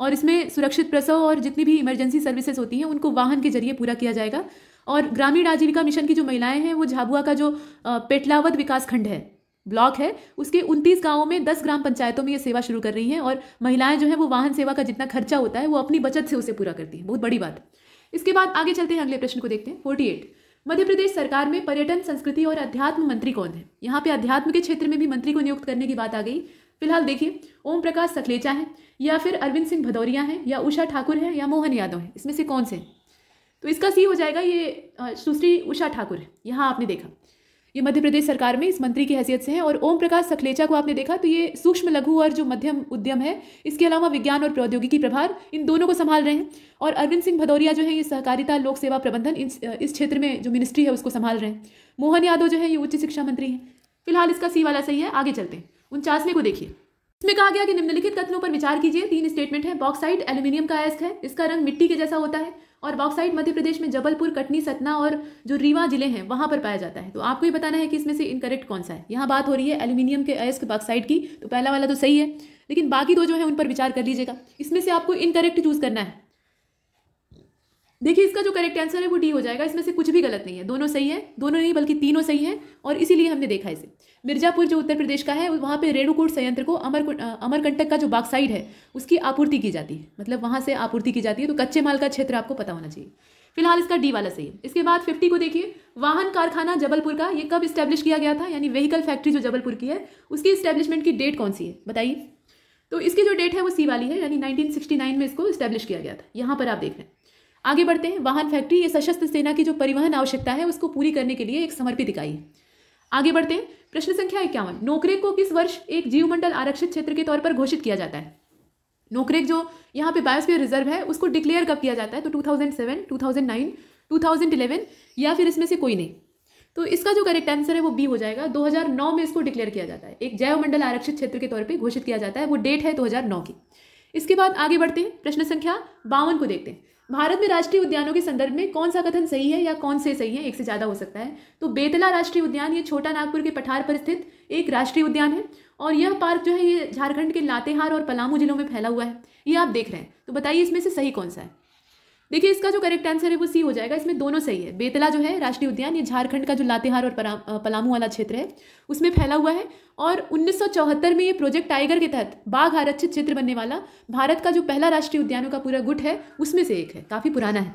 और इसमें सुरक्षित प्रसव और जितनी भी इमरजेंसी सर्विसेज होती हैं उनको वाहन के जरिए पूरा किया जाएगा और ग्रामीण आजीविका मिशन की जो महिलाएं हैं वो झाबुआ का जो पेटलावत विकास खंड है ब्लॉक है उसके 29 गांवों में 10 ग्राम पंचायतों में ये सेवा शुरू कर रही हैं और महिलाएं जो हैं वो वाहन सेवा का जितना खर्चा होता है वो अपनी बचत से उसे पूरा करती हैं बहुत बड़ी बात इसके बाद आगे चलते हैं अगले प्रश्न को देखते हैं फोर्टी मध्य प्रदेश सरकार में पर्यटन संस्कृति और अध्यात्म मंत्री कौन है यहाँ पे अध्यात्म के क्षेत्र में भी मंत्री को नियुक्त करने की बात आ गई फिलहाल देखिए ओम प्रकाश सखलेचा है या फिर अरविंद सिंह भदौरिया हैं या उषा ठाकुर हैं या मोहन यादव हैं इसमें से कौन से हैं तो इसका सी हो जाएगा ये सुश्री उषा ठाकुर है यहाँ आपने देखा ये मध्य प्रदेश सरकार में इस मंत्री की हैसियत से हैं और ओम प्रकाश सखलेचा को आपने देखा तो ये सूक्ष्म लघु और जो मध्यम उद्यम है इसके अलावा विज्ञान और प्रौद्योगिकी प्रभार इन दोनों को संभाल रहे हैं और अरविंद सिंह भदौरिया जो है ये सहकारिता लोक सेवा प्रबंधन इस क्षेत्र में जो मिनिस्ट्री है उसको संभाल रहे हैं मोहन यादव जो है ये उच्च शिक्षा मंत्री हैं फिलहाल इसका सी वाला सही है आगे चलते हैं उनचासवें को देखिए इसमें कहा गया कि निम्नलिखित कथनों पर विचार कीजिए तीन स्टेटमेंट है बॉक्साइड एल्यूमिनियम का अयस्क है इसका रंग मिट्टी के जैसा होता है और बॉक्साइट मध्य प्रदेश में जबलपुर कटनी सतना और जो रीवा जिले हैं वहाँ पर पाया जाता है तो आपको ये बताना है कि इसमें से इनकरेक्ट कौन सा है यहाँ बात हो रही है एल्यूमिनियम के अयस्क बॉक्साइड की तो पहला वाला तो सही है लेकिन बाकी दो जो है उन पर विचार कर लीजिएगा इसमें से आपको इनकरेक्ट चूज़ करना है देखिए इसका जो करेक्ट आंसर है वो डी हो जाएगा इसमें से कुछ भी गलत नहीं है दोनों सही है दोनों नहीं बल्कि तीनों सही हैं और इसीलिए हमने देखा इसे मिर्जापुर जो उत्तर प्रदेश का है वहाँ पे रेणुकूट संयंत्र को अमर अमरकंटक का जो बाक्साइड है उसकी आपूर्ति की जाती है मतलब वहाँ से आपूर्ति की जाती है तो कच्चे माल का क्षेत्र आपको पता होना चाहिए फिलहाल इसका डी वाला सही है इसके बाद फिफ्टी को देखिए वाहन कारखाना जबलपुर का ये कब स्टैब्लिश किया गया था यानी व्हीकल फैक्ट्री जो जबलपुर की है उसकी स्टैब्लिशमेंट की डेट कौन सी है बताइए तो इसकी जो डेट है वो सी वाली है यानी 1969 में इसको स्टैब्लिश किया गया था यहाँ पर आप देख रहे हैं आगे बढ़ते हैं वाहन फैक्ट्री ये सशस्त्र सेना की जो परिवहन आवश्यकता है उसको पूरी करने के लिए एक समर्पित इकाई आगे बढ़ते हैं प्रश्न संख्या इक्यावन नौकरे को किस वर्ष एक जीवमंडल आरक्षित क्षेत्र के तौर पर घोषित किया जाता है नौकरे जो यहाँ पे बायोस्फीयर रिजर्व है उसको डिक्लेयर कब किया जाता है तो 2007, 2009, 2011 या फिर इसमें से कोई नहीं तो इसका जो करेक्ट आंसर है वो बी हो जाएगा 2009 में इसको डिक्लेयर किया जाता है एक जैवमंडल आरक्षित क्षेत्र के तौर पर घोषित किया जाता है वो डेट है दो की इसके बाद आगे बढ़ते हैं प्रश्न संख्या बावन को देखते हैं भारत में राष्ट्रीय उद्यानों के संदर्भ में कौन सा कथन सही है या कौन से सही है एक से ज़्यादा हो सकता है तो बेतला राष्ट्रीय उद्यान ये छोटा नागपुर के पठार पर स्थित एक राष्ट्रीय उद्यान है और यह पार्क जो है ये झारखंड के लातेहार और पलामू जिलों में फैला हुआ है ये आप देख रहे हैं तो बताइए इसमें से सही कौन सा है देखिए इसका जो करेक्ट आंसर है वो सी हो जाएगा इसमें दोनों सही है बेतला जो है राष्ट्रीय उद्यान ये झारखंड का जो लातेहार और पलामू वाला क्षेत्र है उसमें फैला हुआ है और उन्नीस में ये प्रोजेक्ट टाइगर के तहत बाघ आरक्षित क्षेत्र बनने वाला भारत का जो पहला राष्ट्रीय उद्यानों का पूरा गुट है उसमें से एक है काफ़ी पुराना है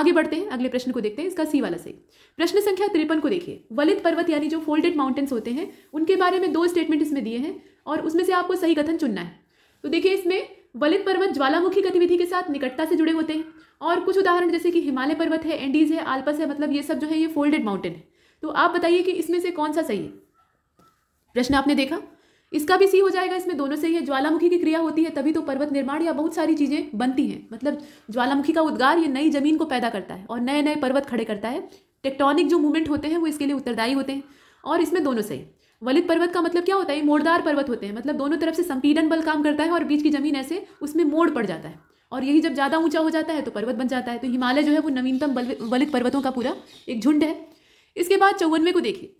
आगे बढ़ते हैं अगले प्रश्न को देखते हैं इसका सी वाला सही प्रश्न संख्या तिरपन को देखिए वलित पर्वत यानी जो फोल्डेड माउंटेन्स होते हैं उनके बारे में दो स्टेटमेंट इसमें दिए हैं और उसमें से आपको सही कथन चुनना है तो देखिए इसमें वलित पर्वत ज्वालामुखी गतिविधि के साथ निकटता से जुड़े होते हैं और कुछ उदाहरण जैसे कि हिमालय पर्वत है एंडीज है आल्पस है मतलब ये सब जो है ये फोल्डेड माउंटेन है तो आप बताइए कि इसमें से कौन सा सही है प्रश्न आपने देखा इसका भी सी हो जाएगा इसमें दोनों से ही ज्वालामुखी की क्रिया होती है तभी तो पर्वत निर्माण या बहुत सारी चीज़ें बनती हैं मतलब ज्वालामुखी का उद्गार ये नई जमीन को पैदा करता है और नए नए पर्वत खड़े करता है टेक्टोनिक जो मूवमेंट होते हैं वो इसके लिए उत्तरदायी होते हैं और इसमें दोनों सही वलित पर्वत का मतलब क्या होता है मोड़दार पर्वत होते हैं मतलब दोनों तरफ से संपीडन बल काम करता है और बीच की जमीन ऐसे उसमें मोड़ पड़ जाता है और यही जब ज़्यादा ऊंचा हो जाता है तो पर्वत बन जाता है तो हिमालय जो है वो नवीनतम वलित पर्वतों का पूरा एक झुंड है इसके बाद चौवनवे को देखिए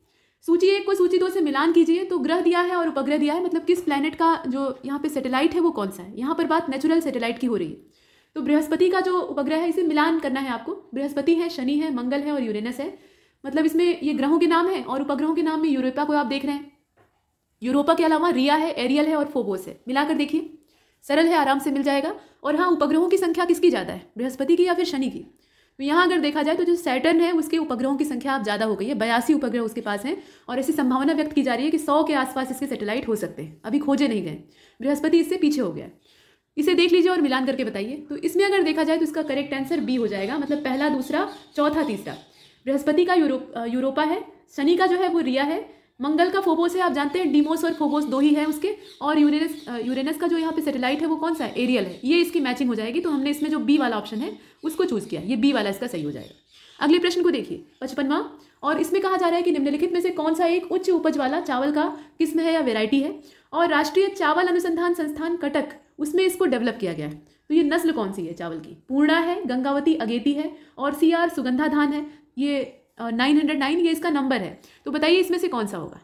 सूची एक को सूची दो से मिलान कीजिए तो ग्रह दिया है और उपग्रह दिया है मतलब किस प्लानट का जो यहाँ पे सैटेलाइट है वो कौन सा है यहाँ पर बात नेचुरल सैटेलाइट की हो रही है तो बृहस्पति का जो उपग्रह है इसे मिलान करना है आपको बृहस्पति है शनि है मंगल है और यूरेनस है मतलब इसमें ये ग्रहों के नाम है और उपग्रहों के नाम में यूरोपा को आप देख रहे हैं यूरोपा के अलावा रिया है एरियल है और फोबोस है मिलाकर देखिए सरल है आराम से मिल जाएगा और हाँ उपग्रहों की संख्या किसकी ज़्यादा है बृहस्पति की या फिर शनि की तो यहाँ अगर देखा जाए तो जो सैटर्न है उसके उपग्रहों की संख्या अब ज़्यादा हो गई है बयासी उपग्रह उसके पास हैं और ऐसी संभावना व्यक्त की जा रही है कि सौ के आसपास इसके सेटेलाइट हो सकते हैं अभी खोजे नहीं गए बृहस्पति इससे पीछे हो गया इसे देख लीजिए और मिलान करके बताइए तो इसमें अगर देखा जाए तो इसका करेक्ट आंसर बी हो जाएगा मतलब पहला दूसरा चौथा तीसरा बृहस्पति का यूरो यूरोपा है शनि का जो है वो रिया है मंगल का फोबोस है आप जानते हैं डीमोस और फोबोस दो ही है उसके और यूरेनस यूरेनस का जो यहाँ पे सैटेलाइट है वो कौन सा है एरियल है ये इसकी मैचिंग हो जाएगी तो हमने इसमें जो बी वाला ऑप्शन है उसको चूज़ किया ये बी वाला इसका सही हो जाएगा अगले प्रश्न को देखिए पचपनवा और इसमें कहा जा रहा है कि निम्नलिखित में से कौन सा एक उच्च उपज वाला चावल का किस्म है या वेरायटी है और राष्ट्रीय चावल अनुसंधान संस्थान कटक उसमें इसको डेवलप किया गया है तो ये नस्ल कौन सी है चावल की पूर्णा है गंगावती अगेती है और सी आर सुगंधा धान है ये नाइन हंड्रेड नाइन ये इसका नंबर है तो बताइए इसमें से कौन सा होगा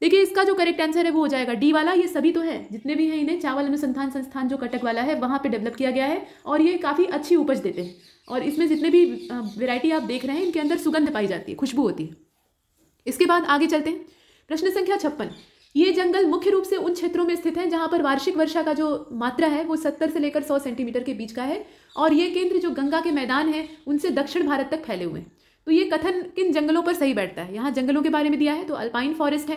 देखिए इसका जो करेक्ट आंसर है वो हो जाएगा डी वाला ये सभी तो है जितने भी हैं इन्हें चावल अनुसंधान संस्थान जो कटक वाला है वहाँ पे डेवलप किया गया है और ये काफ़ी अच्छी उपज देते हैं और इसमें जितने भी वेराइटी आप देख रहे हैं इनके अंदर सुगंध पाई जाती है खुशबू होती है इसके बाद आगे चलते हैं प्रश्न संख्या छप्पन ये जंगल मुख्य रूप से उन क्षेत्रों में स्थित हैं जहाँ पर वार्षिक वर्षा का जो मात्रा है वो सत्तर से लेकर सौ सेंटीमीटर के बीच का है और ये केंद्र जो गंगा के मैदान हैं उनसे दक्षिण भारत तक फैले हुए हैं तो ये कथन किन जंगलों पर सही बैठता है यहाँ जंगलों के बारे में दिया है तो अल्पाइन फॉरेस्ट है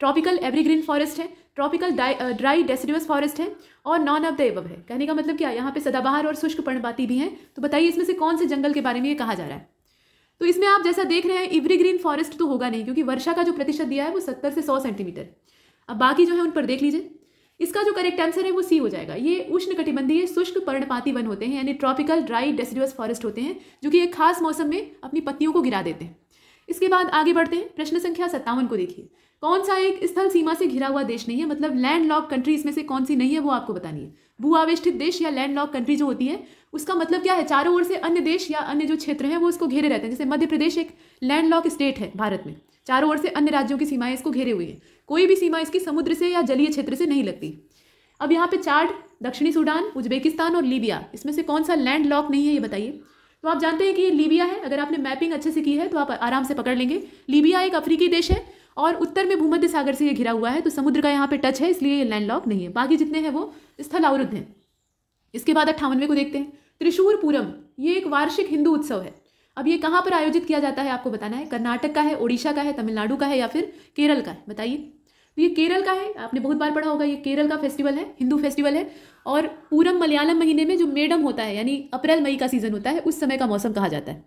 ट्रॉपिकल एवरीग्रीन फॉरेस्ट है ट्रॉपिकल ड्राई डेसिडिवस फॉरेस्ट है और नॉन द एवब है कहने का मतलब क्या यहाँ पे सदाबहार और शुष्क पर्णपाती भी हैं तो बताइए इसमें से कौन से जंगल के बारे में ये कहा जा रहा है तो इसमें आप जैसा देख रहे हैं एवरीग्रीन फॉरेस्ट तो होगा नहीं क्योंकि वर्षा का जो प्रतिशत दिया है वो सत्तर से सौ सेंटीमीटर अब बाकी जो है उन पर देख लीजिए इसका जो करेक्ट आंसर है वो सी हो जाएगा ये उष्ण कटिबंधीय शुष्क पर्णपाती वन होते हैं यानी ट्रॉपिकल ड्राई डेसिडस फॉरेस्ट होते हैं जो कि एक खास मौसम में अपनी पत्तियों को गिरा देते हैं इसके बाद आगे बढ़ते हैं प्रश्न संख्या सत्तावन को देखिए कौन सा एक स्थल सीमा से घिरा हुआ देश नहीं है मतलब लैंड लॉक कंट्री इसमें से कौन सी नहीं है वो आपको बतानी है भू आवेष्टित देश या लैंड लॉक कंट्री जो होती है उसका मतलब क्या है चारों ओर से अन्य देश या अन्य जो क्षेत्र हैं वो उसको घेरे रहते हैं जैसे मध्य प्रदेश एक लैंड लॉक स्टेट है भारत में चारों ओर से अन्य राज्यों की सीमाएं इसको घेरे हुई है कोई भी सीमा इसकी समुद्र से या जलीय क्षेत्र से नहीं लगती अब यहाँ पे चार्ट दक्षिणी सूडान उज्बेकिस्तान और लीबिया इसमें से कौन सा लैंड लॉक नहीं है ये बताइए तो आप जानते हैं कि ये लीबिया है अगर आपने मैपिंग अच्छे से की है तो आप आराम से पकड़ लेंगे लीबिया एक अफ्रीकी देश है और उत्तर में भूमध्य सागर से ये घिरा हुआ है तो समुद्र का यहाँ पे टच है इसलिए ये लॉक नहीं है बाकी जितने हैं वो स्थल अवरुद्ध हैं इसके बाद अट्ठावनवे को देखते हैं त्रिशूर पूरम ये एक वार्षिक हिंदू उत्सव है अब ये कहाँ पर आयोजित किया जाता है आपको बताना है कर्नाटक का है ओडिशा का है तमिलनाडु का है या फिर केरल का है बताइए तो ये केरल का है आपने बहुत बार पढ़ा होगा ये केरल का फेस्टिवल है हिंदू फेस्टिवल है और पूरम मलयालम महीने में जो मेडम होता है यानी अप्रैल मई का सीजन होता है उस समय का मौसम कहा जाता है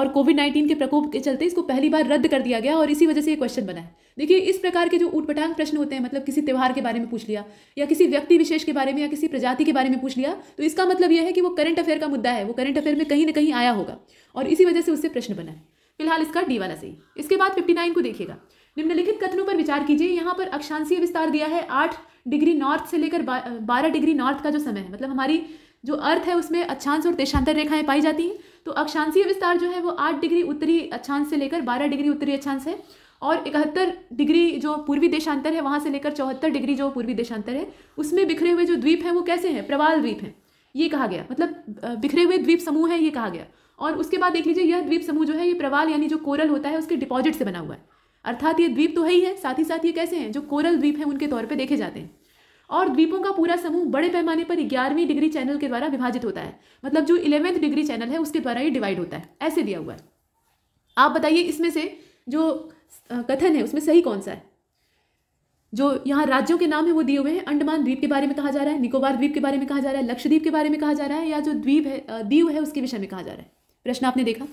और कोविड नाइन्टीन के प्रकोप के चलते इसको पहली बार रद्द कर दिया गया और इसी वजह से ये क्वेश्चन बना है देखिए इस प्रकार के जो उठपटांग प्रश्न होते हैं मतलब किसी त्यौहार के बारे में पूछ लिया या किसी व्यक्ति विशेष के बारे में या किसी प्रजाति के बारे में पूछ लिया तो इसका मतलब यह है कि वो करंट अफेयर का मुद्दा है वो करंट अफेयर में कहीं ना कहीं आया होगा और इसी वजह से उससे प्रश्न बना है फिलहाल इसका डी वाला सही इसके बाद फिफ्टी नाइन को देखिएगा निम्नलिखित कथनों पर विचार कीजिए यहाँ पर अक्षांशीय विस्तार दिया है आठ डिग्री नॉर्थ से लेकर बारह डिग्री नॉर्थ का जो समय है मतलब हमारी जो अर्थ है उसमें अक्षांश और देशांतर रेखाएं पाई जाती हैं तो अक्षांशीय विस्तार जो है वो आठ डिग्री उत्तरी अक्षांश से लेकर बारह डिग्री उत्तरी अक्षांश है और इकहत्तर डिग्री जो पूर्वी देशांतर है वहाँ से लेकर चौहत्तर डिग्री जो पूर्वी देशांतर है उसमें बिखरे हुए जो द्वीप हैं वो कैसे हैं प्रवाल द्वीप हैं ये कहा गया मतलब बिखरे हुए द्वीप समूह है ये कहा गया और उसके बाद देख लीजिए यह द्वीप समूह जो है ये प्रवाल यानी जो कोरल होता है उसके डिपॉजिट से बना हुआ है अर्थात ये द्वीप तो है ही है साथ ही साथ ये कैसे हैं जो कोरल द्वीप हैं उनके तौर पर देखे जाते हैं और द्वीपों का पूरा समूह बड़े पैमाने पर ग्यारहवीं डिग्री चैनल के द्वारा विभाजित होता है मतलब जो इलेवेंथ डिग्री चैनल है उसके द्वारा ये डिवाइड होता है ऐसे दिया हुआ है आप बताइए इसमें से जो कथन है उसमें सही कौन सा है जो यहाँ राज्यों के नाम है वो दिए हुए हैं अंडमान द्वीप के बारे में कहा जा रहा है निकोबार द्वीप के बारे में कहा जा रहा है लक्षद्वीप के बारे में कहा जा रहा है या जो द्वीप है दीव है उसके विषय में कहा जा रहा है प्रश्न आपने देखा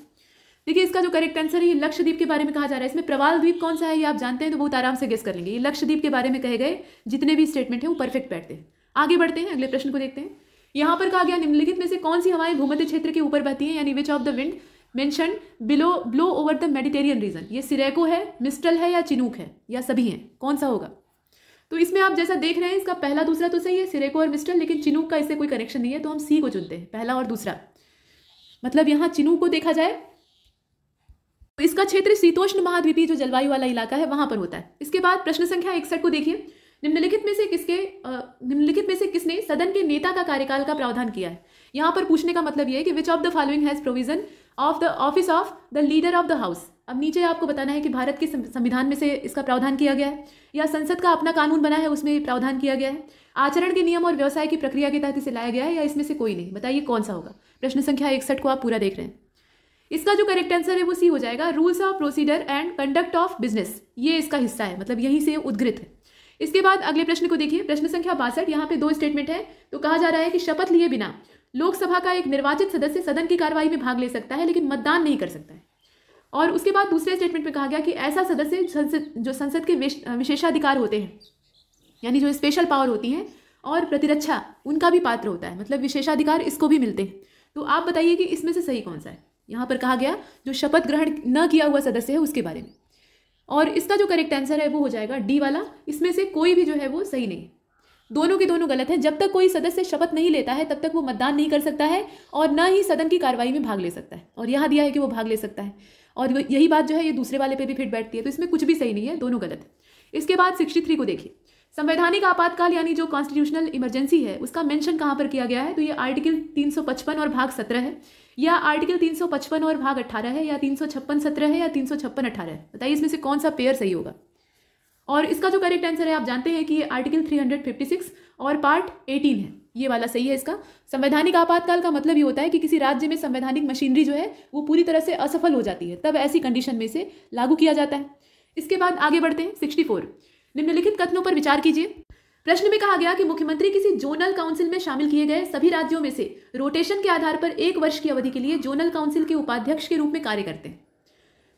देखिए इसका जो करेक्ट आंसर है ये लक्षद्वीप के बारे में कहा जा रहा है इसमें प्रवाल द्वीप कौन सा है ये आप जानते हैं तो बहुत आराम से गेस कर लेंगे ये लक्षद्वीप के बारे में कहे गए जितने भी स्टेटमेंट है वो परफेक्ट बैठते हैं आगे बढ़ते हैं अगले प्रश्न को देखते हैं यहाँ पर कहा गया निम्नलिखित में से कौन सी हवाएं भूमध्य क्षेत्र के ऊपर बहती हैं यानी which of the wind mention below blow over the Mediterranean region ये सिरेको है मिस्टल है या चिनूक है या सभी हैं कौन सा होगा तो इसमें आप जैसा देख रहे हैं इसका पहला दूसरा तो सही है सिरेको और मिस्टल लेकिन चिनूक का इससे कोई कनेक्शन नहीं है तो हम सी को चुनते हैं पहला और दूसरा मतलब यहाँ चिनूक को देखा जाए तो इसका क्षेत्र शीतोष्ण महाद्वीपीय जो जलवायु वाला इलाका है वहां पर होता है इसके बाद प्रश्न संख्या इकसठ को देखिए निम्नलिखित में से किसके निम्नलिखित में से किसने सदन के नेता का कार्यकाल का प्रावधान किया है यहाँ पर पूछने का मतलब यह है कि which of the following has provision of the office of the leader of the house अब नीचे आपको बताना है कि भारत के संविधान में से इसका प्रावधान किया गया है या संसद का अपना कानून बना है उसमें प्रावधान किया गया है आचरण के नियम और व्यवसाय की प्रक्रिया के तहत इसे लाया गया है या इसमें से कोई नहीं बताइए कौन सा होगा प्रश्न संख्या इकसठ को आप पूरा देख रहे हैं इसका जो करेक्ट आंसर है वो सी हो जाएगा rules of procedure and conduct of business ये इसका हिस्सा है मतलब यहीं से उद्घृत है इसके बाद अगले प्रश्न को देखिए प्रश्न संख्या बासठ यहाँ पे दो स्टेटमेंट है तो कहा जा रहा है कि शपथ लिए बिना लोकसभा का एक निर्वाचित सदस्य सदन की कार्रवाई में भाग ले सकता है लेकिन मतदान नहीं कर सकता है और उसके बाद दूसरे स्टेटमेंट में कहा गया कि ऐसा सदस्य संसद जो संसद के विशेषाधिकार होते हैं यानी जो स्पेशल पावर होती है और प्रतिरक्षा उनका भी पात्र होता है मतलब विशेषाधिकार इसको भी मिलते हैं तो आप बताइए कि इसमें से सही कौन सा है यहाँ पर कहा गया जो शपथ ग्रहण न किया हुआ सदस्य है उसके बारे में और इसका जो करेक्ट आंसर है वो हो जाएगा डी वाला इसमें से कोई भी जो है वो सही नहीं दोनों के दोनों गलत हैं जब तक कोई सदस्य शपथ नहीं लेता है तब तक वो मतदान नहीं कर सकता है और ना ही सदन की कार्रवाई में भाग ले सकता है और यहाँ दिया है कि वो भाग ले सकता है और यही बात जो है ये दूसरे वाले पे भी फिट बैठती है तो इसमें कुछ भी सही नहीं है दोनों गलत है इसके बाद सिक्सटी थ्री को देखिए संवैधानिक आपातकाल यानी जो कॉन्स्टिट्यूशनल इमरजेंसी है उसका मेंशन कहाँ पर किया गया है तो ये आर्टिकल 355 और भाग 17 है या आर्टिकल 355 और भाग 18 है या तीन सौ है या तीन सौ है बताइए इसमें से कौन सा पेयर सही होगा और इसका जो करेक्ट आंसर है आप जानते हैं कि ये आर्टिकल 356 और पार्ट 18 है ये वाला सही है इसका संवैधानिक आपातकाल का मतलब ये होता है कि किसी राज्य में संवैधानिक मशीनरी जो है वो पूरी तरह से असफल हो जाती है तब ऐसी कंडीशन में से लागू किया जाता है इसके बाद आगे बढ़ते हैं सिक्सटी फोर निम्नलिखित कथनों पर विचार कीजिए प्रश्न में कहा गया कि मुख्यमंत्री किसी जोनल काउंसिल में शामिल किए गए सभी राज्यों में से रोटेशन के आधार पर एक वर्ष की अवधि के लिए जोनल काउंसिल के उपाध्यक्ष के रूप में कार्य करते हैं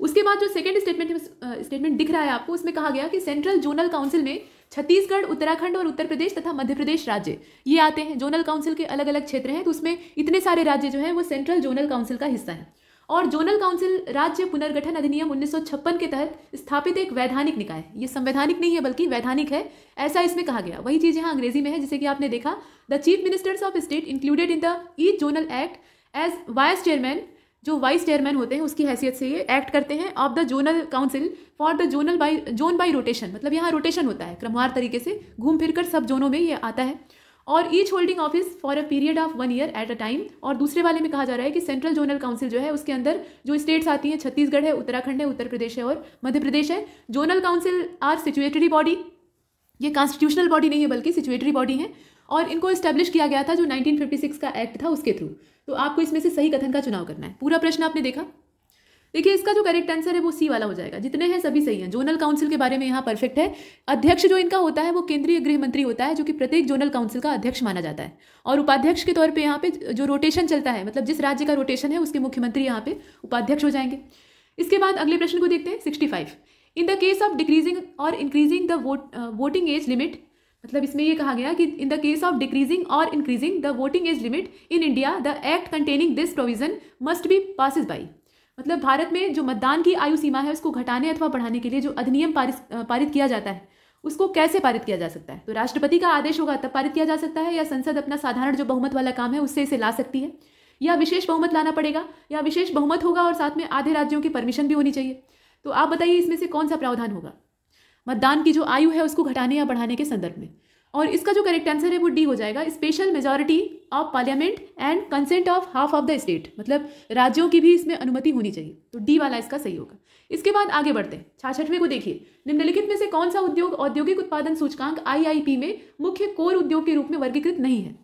उसके बाद जो सेकेंड स्टेटमेंट स्टेटमेंट दिख रहा है आपको उसमें कहा गया कि सेंट्रल जोनल काउंसिल में छत्तीसगढ़ उत्तराखंड और उत्तर प्रदेश तथा मध्य प्रदेश राज्य ये आते हैं जोनल काउंसिल के अलग अलग क्षेत्र हैं तो उसमें इतने सारे राज्य जो हैं वो सेंट्रल जोनल काउंसिल का हिस्सा है और जोनल काउंसिल राज्य पुनर्गठन अधिनियम उन्नीस के तहत स्थापित एक वैधानिक निकाय है ये संवैधानिक नहीं है बल्कि वैधानिक है ऐसा इसमें कहा गया वही चीज़ यहाँ अंग्रेजी में है जिसे कि आपने देखा the chief ministers of state included in the ई zonal act as vice chairman जो वाइस चेयरमैन होते हैं उसकी हैसियत से ये एक्ट करते हैं of the zonal council for the zonal by zone by rotation मतलब यहाँ रोटेशन होता है क्रमवार तरीके से घूम फिर कर सब जोनों में ये आता है और each holding office for a period of one year at a time और दूसरे वाले में कहा जा रहा है कि सेंट्रल जोनल काउंसिल जो है उसके अंदर जो स्टेट्स आती हैं छत्तीसगढ़ है उत्तराखंड है उत्तर प्रदेश है और मध्य प्रदेश है zonal council are statutory body ये कॉन्स्टिट्यूशनल बॉडी नहीं है बल्कि सिचुएटरी बॉडी है और इनको स्टैब्लिश किया गया था जो 1956 का एक्ट था उसके थ्रू तो आपको इसमें से सही कथन का चुनाव करना है पूरा प्रश्न आपने देखा देखिए इसका जो करेक्ट आंसर है वो सी वाला हो जाएगा जितने हैं सभी सही हैं जोनल काउंसिल के बारे में यहाँ परफेक्ट है अध्यक्ष जो इनका होता है वो केंद्रीय गृह मंत्री होता है जो कि प्रत्येक जोनल काउंसिल का अध्यक्ष माना जाता है और उपाध्यक्ष के तौर पर यहाँ पे जो रोटेशन चलता है मतलब जिस राज्य का रोटेशन है उसके मुख्यमंत्री यहाँ पे उपाध्यक्ष हो जाएंगे इसके बाद अगले प्रश्न को देखते हैं sixty five in the case of decreasing और increasing the vote voting age limit मतलब इसमें यह कहा गया कि in the case of decreasing और increasing the voting age limit in India the act containing this provision must be passes by मतलब भारत में जो मतदान की आयु सीमा है उसको घटाने अथवा बढ़ाने के लिए जो अधिनियम पारित पारित किया जाता है उसको कैसे पारित किया जा सकता है तो राष्ट्रपति का आदेश होगा तब पारित किया जा सकता है या संसद अपना साधारण जो बहुमत वाला काम है उससे इसे ला सकती है या विशेष बहुमत लाना पड़ेगा या विशेष बहुमत होगा और साथ में आधे राज्यों की परमिशन भी होनी चाहिए तो आप बताइए इसमें से कौन सा प्रावधान होगा मतदान की जो आयु है उसको घटाने या बढ़ाने के संदर्भ में और इसका जो करेक्ट आंसर है वो डी हो जाएगा special majority of parliament and consent of half of the state मतलब राज्यों की भी इसमें अनुमति होनी चाहिए तो डी वाला इसका सही होगा इसके बाद आगे बढ़ते हैं छाछठवें को देखिए निम्नलिखित में से कौन सा उद्योग औद्योगिक उत्पादन सूचकांक आई में मुख्य कोर उद्योग के रूप में वर्गीकृत नहीं है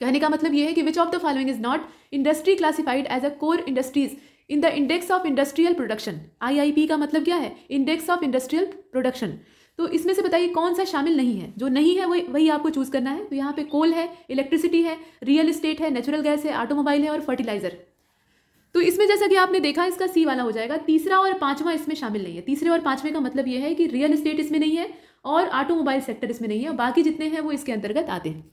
कहने का मतलब यह है कि which of the following is not industry classified as a core industries in the index of industrial production I का मतलब क्या है इंडेक्स ऑफ इंडस्ट्रियल प्रोडक्शन तो इसमें से बताइए कौन सा शामिल नहीं है जो नहीं है वही वही आपको चूज़ करना है तो यहाँ पे कोल है इलेक्ट्रिसिटी है रियल इस्टेट है नेचुरल गैस है ऑटोमोबाइल है और फर्टिलाइज़र तो इसमें जैसा कि आपने देखा इसका सी वाला हो जाएगा तीसरा और पांचवा इसमें शामिल नहीं है तीसरे और पांचवें का मतलब यह है कि रियल इस्टेट इसमें नहीं है और ऑटोमोबाइल सेक्टर इसमें नहीं है बाकी जितने हैं वो इसके अंतर्गत आते हैं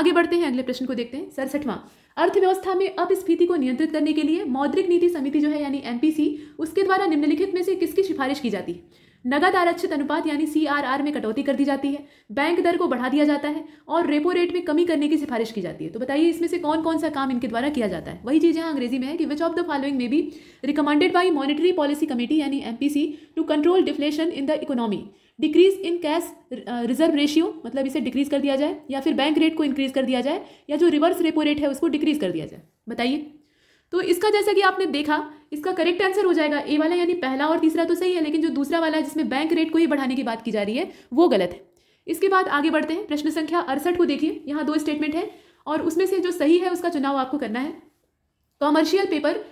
आगे बढ़ते हैं अगले प्रश्न को देखते हैं सरसठवां अर्थव्यवस्था में अब स्फीति को नियंत्रित करने के लिए मौद्रिक नीति समिति जो है यानी एमपीसी उसके द्वारा निम्नलिखित में से किसकी सिफारिश की जाती है नगद आरक्षित अनुपात यानी आर में कटौती कर दी जाती है बैंक दर को बढ़ा दिया जाता है और रेपो रेट में कमी करने की सिफारिश की जाती है तो बताइए इसमें से कौन कौन सा काम इनके द्वारा किया जाता है वही चीज़ यहाँ अंग्रेजी में है कि which of the following may be recommended by monetary policy committee यानी aim to control deflation in the economy decrease in cash reserve ratio मतलब इसे डिक्रीज कर दिया जाए या फिर बैंक रेट को इंक्रीज कर दिया जाए या जो रिवर्स रेपो रेट है उसको डिक्रीज कर दिया जाए बताइए तो इसका जैसा कि आपने देखा इसका करेक्ट आंसर हो जाएगा ए वाला यानी पहला और तीसरा तो सही है लेकिन जो दूसरा वाला है जिसमें बैंक रेट को ही बढ़ाने की बात की जा रही है वो गलत है इसके बाद आगे बढ़ते हैं प्रश्न संख्या अड़सठ को देखिए यहाँ दो स्टेटमेंट है और उसमें से जो सही है उसका चुनाव आपको करना है कॉमर्शियल पेपर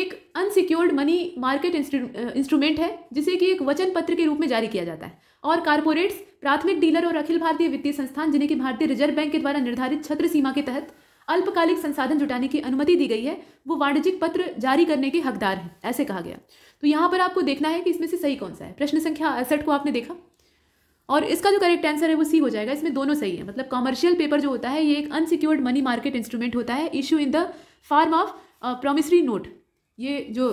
एक अनसिक्योर्ड मनी मार्केट इंस्ट्रूमेंट है जिसे कि एक वचन पत्र के रूप में जारी किया जाता है और कारपोरेट्स प्राथमिक डीलर और अखिल भारतीय वित्तीय संस्थान जिन्हें कि भारतीय रिजर्व बैंक के द्वारा निर्धारित छत्र सीमा के तहत अल्पकालिक संसाधन जुटाने की अनुमति दी गई है वो वाणिज्यिक पत्र जारी करने के हकदार हैं ऐसे कहा गया तो यहाँ पर आपको देखना है कि इसमें से सही कौन सा है प्रश्न संख्या अड़सठ को आपने देखा और इसका जो करेक्ट आंसर है वो सी हो जाएगा इसमें दोनों सही है मतलब कॉमर्शियल पेपर जो होता है ये एक अनसिक्योर्ड मनी मार्केट इंस्ट्रूमेंट होता है issue in the form of promissory note ये जो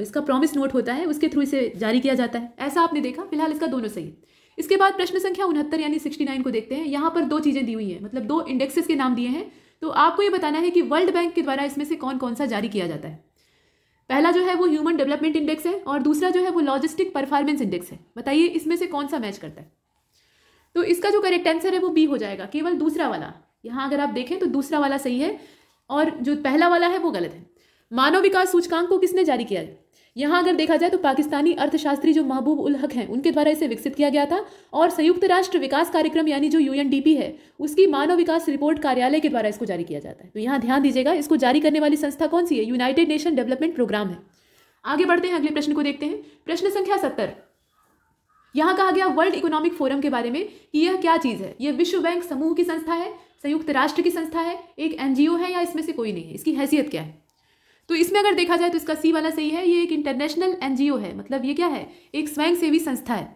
इसका प्रॉमिस नोट होता है उसके थ्रू इसे जारी किया जाता है ऐसा आपने देखा फिलहाल इसका दोनों सही है इसके बाद प्रश्न संख्या उनहत्तर यानी सिक्सटी नाइन को देखते हैं यहाँ पर दो चीज़ें दी हुई हैं मतलब दो इंडेक्सेस के नाम दिए हैं तो आपको ये बताना है कि वर्ल्ड बैंक के द्वारा इसमें से कौन कौन सा जारी किया जाता है पहला जो है वो ह्यूमन डेवलपमेंट इंडेक्स है और दूसरा जो है वो लॉजिस्टिक परफॉर्मेंस इंडेक्स है बताइए इसमें से कौन सा मैच करता है तो इसका जो करेक्ट आंसर है वो बी हो जाएगा केवल दूसरा वाला यहाँ अगर आप देखें तो दूसरा वाला सही है और जो पहला वाला है वो गलत है मानव विकास सूचकांक को किसने जारी किया है यहाँ अगर देखा जाए तो पाकिस्तानी अर्थशास्त्री जो महबूब उल हक हैं उनके द्वारा इसे विकसित किया गया था और संयुक्त राष्ट्र विकास कार्यक्रम यानी जो यूएनडीपी है उसकी मानव विकास रिपोर्ट कार्यालय के द्वारा इसको जारी किया जाता है तो यहाँ ध्यान दीजिएगा इसको जारी करने वाली संस्था कौन सी है यूनाइटेड नेशन डेवलपमेंट प्रोग्राम है आगे बढ़ते हैं अगले प्रश्न को देखते हैं प्रश्न संख्या सत्तर यहाँ कहा गया वर्ल्ड इकोनॉमिक फोरम के बारे में कि यह क्या चीज़ है यह विश्व बैंक समूह की संस्था है संयुक्त राष्ट्र की संस्था है एक एनजीओ है या इसमें से कोई नहीं है इसकी हैसियत क्या है तो इसमें अगर देखा जाए तो इसका सी वाला सही है ये एक इंटरनेशनल एनजीओ है मतलब ये क्या है एक स्वयंसेवी संस्था है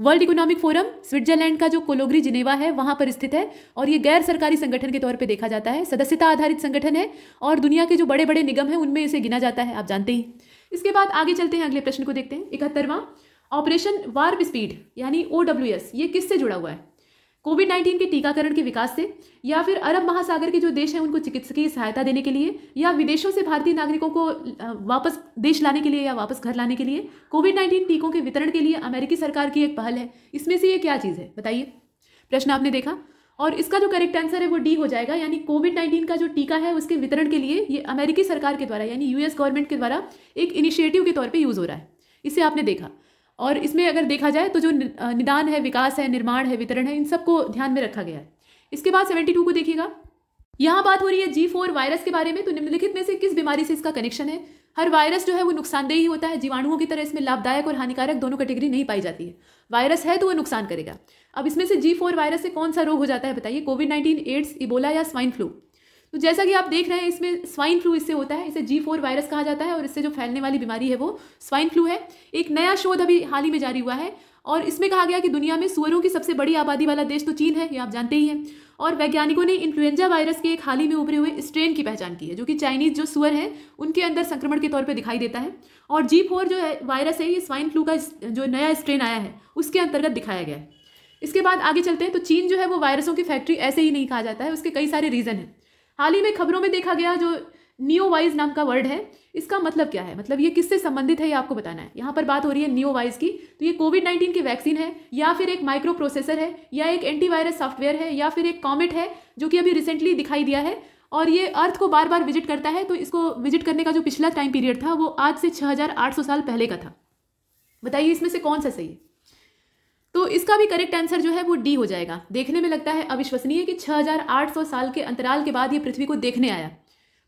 वर्ल्ड इकोनॉमिक फोरम स्विट्जरलैंड का जो कोलोग्री जिनेवा है वहां पर स्थित है और ये गैर सरकारी संगठन के तौर पे देखा जाता है सदस्यता आधारित संगठन है और दुनिया के जो बड़े बड़े निगम हैं उनमें इसे गिना जाता है आप जानते ही इसके बाद आगे चलते हैं अगले प्रश्न को देखते हैं इकहत्तरवां ऑपरेशन वार्प स्पीड यानी ओ ये किससे जुड़ा हुआ है कोविड नाइन्टीन के टीकाकरण के विकास से या फिर अरब महासागर के जो देश हैं उनको चिकित्सकीय सहायता देने के लिए या विदेशों से भारतीय नागरिकों को वापस देश लाने के लिए या वापस घर लाने के लिए कोविड नाइन्टीन टीकों के वितरण के लिए अमेरिकी सरकार की एक पहल है इसमें से ये क्या चीज़ है बताइए प्रश्न आपने देखा और इसका जो करेक्ट आंसर है वो डी हो जाएगा यानी कोविड नाइन्टीन का जो टीका है उसके वितरण के लिए ये अमेरिकी सरकार के द्वारा यानी यूएस गवर्नमेंट के द्वारा एक इनिशिएटिव के तौर पर यूज़ हो रहा है इसे आपने देखा और इसमें अगर देखा जाए तो जो निदान है विकास है निर्माण है वितरण है इन सबको ध्यान में रखा गया है इसके बाद सेवेंटी टू को देखिएगा यहाँ बात हो रही है जी फोर वायरस के बारे में तो निम्नलिखित में से किस बीमारी से इसका कनेक्शन है हर वायरस जो है वो ही होता है जीवाणुओं की तरह इसमें लाभदायक और हानिकारक दोनों कैटेगरी नहीं पाई जाती है वायरस है तो वो नुकसान करेगा अब इसमें से जी फोर वायरस से कौन सा रोग हो जाता है बताइए कोविड नाइन्टीन एड्स इबोला या स्वाइन फ्लू तो जैसा कि आप देख रहे हैं इसमें स्वाइन फ्लू इससे होता है इसे जी फोर वायरस कहा जाता है और इससे जो फैलने वाली बीमारी है वो स्वाइन फ्लू है एक नया शोध अभी हाल ही में जारी हुआ है और इसमें कहा गया कि दुनिया में सुअरों की सबसे बड़ी आबादी वाला देश तो चीन है ये आप जानते ही हैं और वैज्ञानिकों ने इन्फ्लुएंजा वायरस के एक हाल ही में उभरे हुए स्ट्रेन की पहचान की है जो कि चाइनीज जो सुअर हैं उनके अंदर संक्रमण के तौर पर दिखाई देता है और जी फोर जो है वायरस है ये स्वाइन फ्लू का जो नया स्ट्रेन आया है उसके अंतर्गत दिखाया गया है इसके बाद आगे चलते हैं तो चीन जो है वो वायरसों की फैक्ट्री ऐसे ही नहीं कहा जाता है उसके कई सारे रीज़न हैं हाल ही में खबरों में देखा गया जो वाइज नाम का वर्ड है इसका मतलब क्या है मतलब ये किससे संबंधित है ये आपको बताना है यहाँ पर बात हो रही है वाइज़ की तो ये कोविड नाइन्टीन की वैक्सीन है या फिर एक माइक्रो प्रोसेसर है या एक एंटीवायरस सॉफ्टवेयर है या फिर एक कॉमेट है जो कि अभी रिसेंटली दिखाई दिया है और ये अर्थ को बार बार विजिट करता है तो इसको विजिट करने का जो पिछला टाइम पीरियड था वो आज से छः साल पहले का था बताइए इसमें से कौन सा सही है इसका भी करेक्ट आंसर जो है वो डी हो जाएगा देखने में लगता है अविश्वसनीय कि 6800 साल के अंतराल के बाद ये पृथ्वी को देखने आया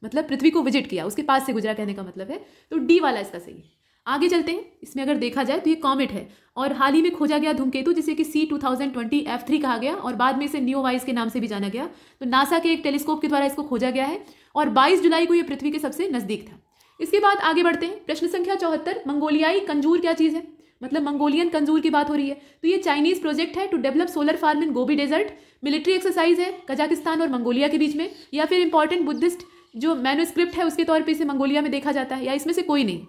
मतलब पृथ्वी को विजिट किया उसके पास से गुजरा कहने का मतलब है तो डी वाला इसका सही है आगे चलते हैं इसमें अगर देखा जाए तो ये कॉमेट है और हाल ही में खोजा गया धूमकेतु जिसे कि C two thousand twenty F three कहा गया और बाद में इसे न्यू वाइज के नाम से भी जाना गया तो नासा के एक टेलीस्कोप के द्वारा इसको खोजा गया है और बाईस जुलाई को ये पृथ्वी के सबसे नज़दीक था इसके बाद आगे बढ़ते हैं प्रश्न संख्या चौहत्तर मंगोलियाई कंजूर क्या चीज़ है मतलब मंगोलियन कंजूर की बात हो रही है तो ये चाइनीज प्रोजेक्ट है to develop solar farm in Gobi desert military exercise है कजाकिस्तान और मंगोलिया के बीच में या फिर इंपॉर्टेंट बुद्धिस्ट जो मैनोस्क्रिप्ट है उसके तौर पर इसे मंगोलिया में देखा जाता है या इसमें से कोई नहीं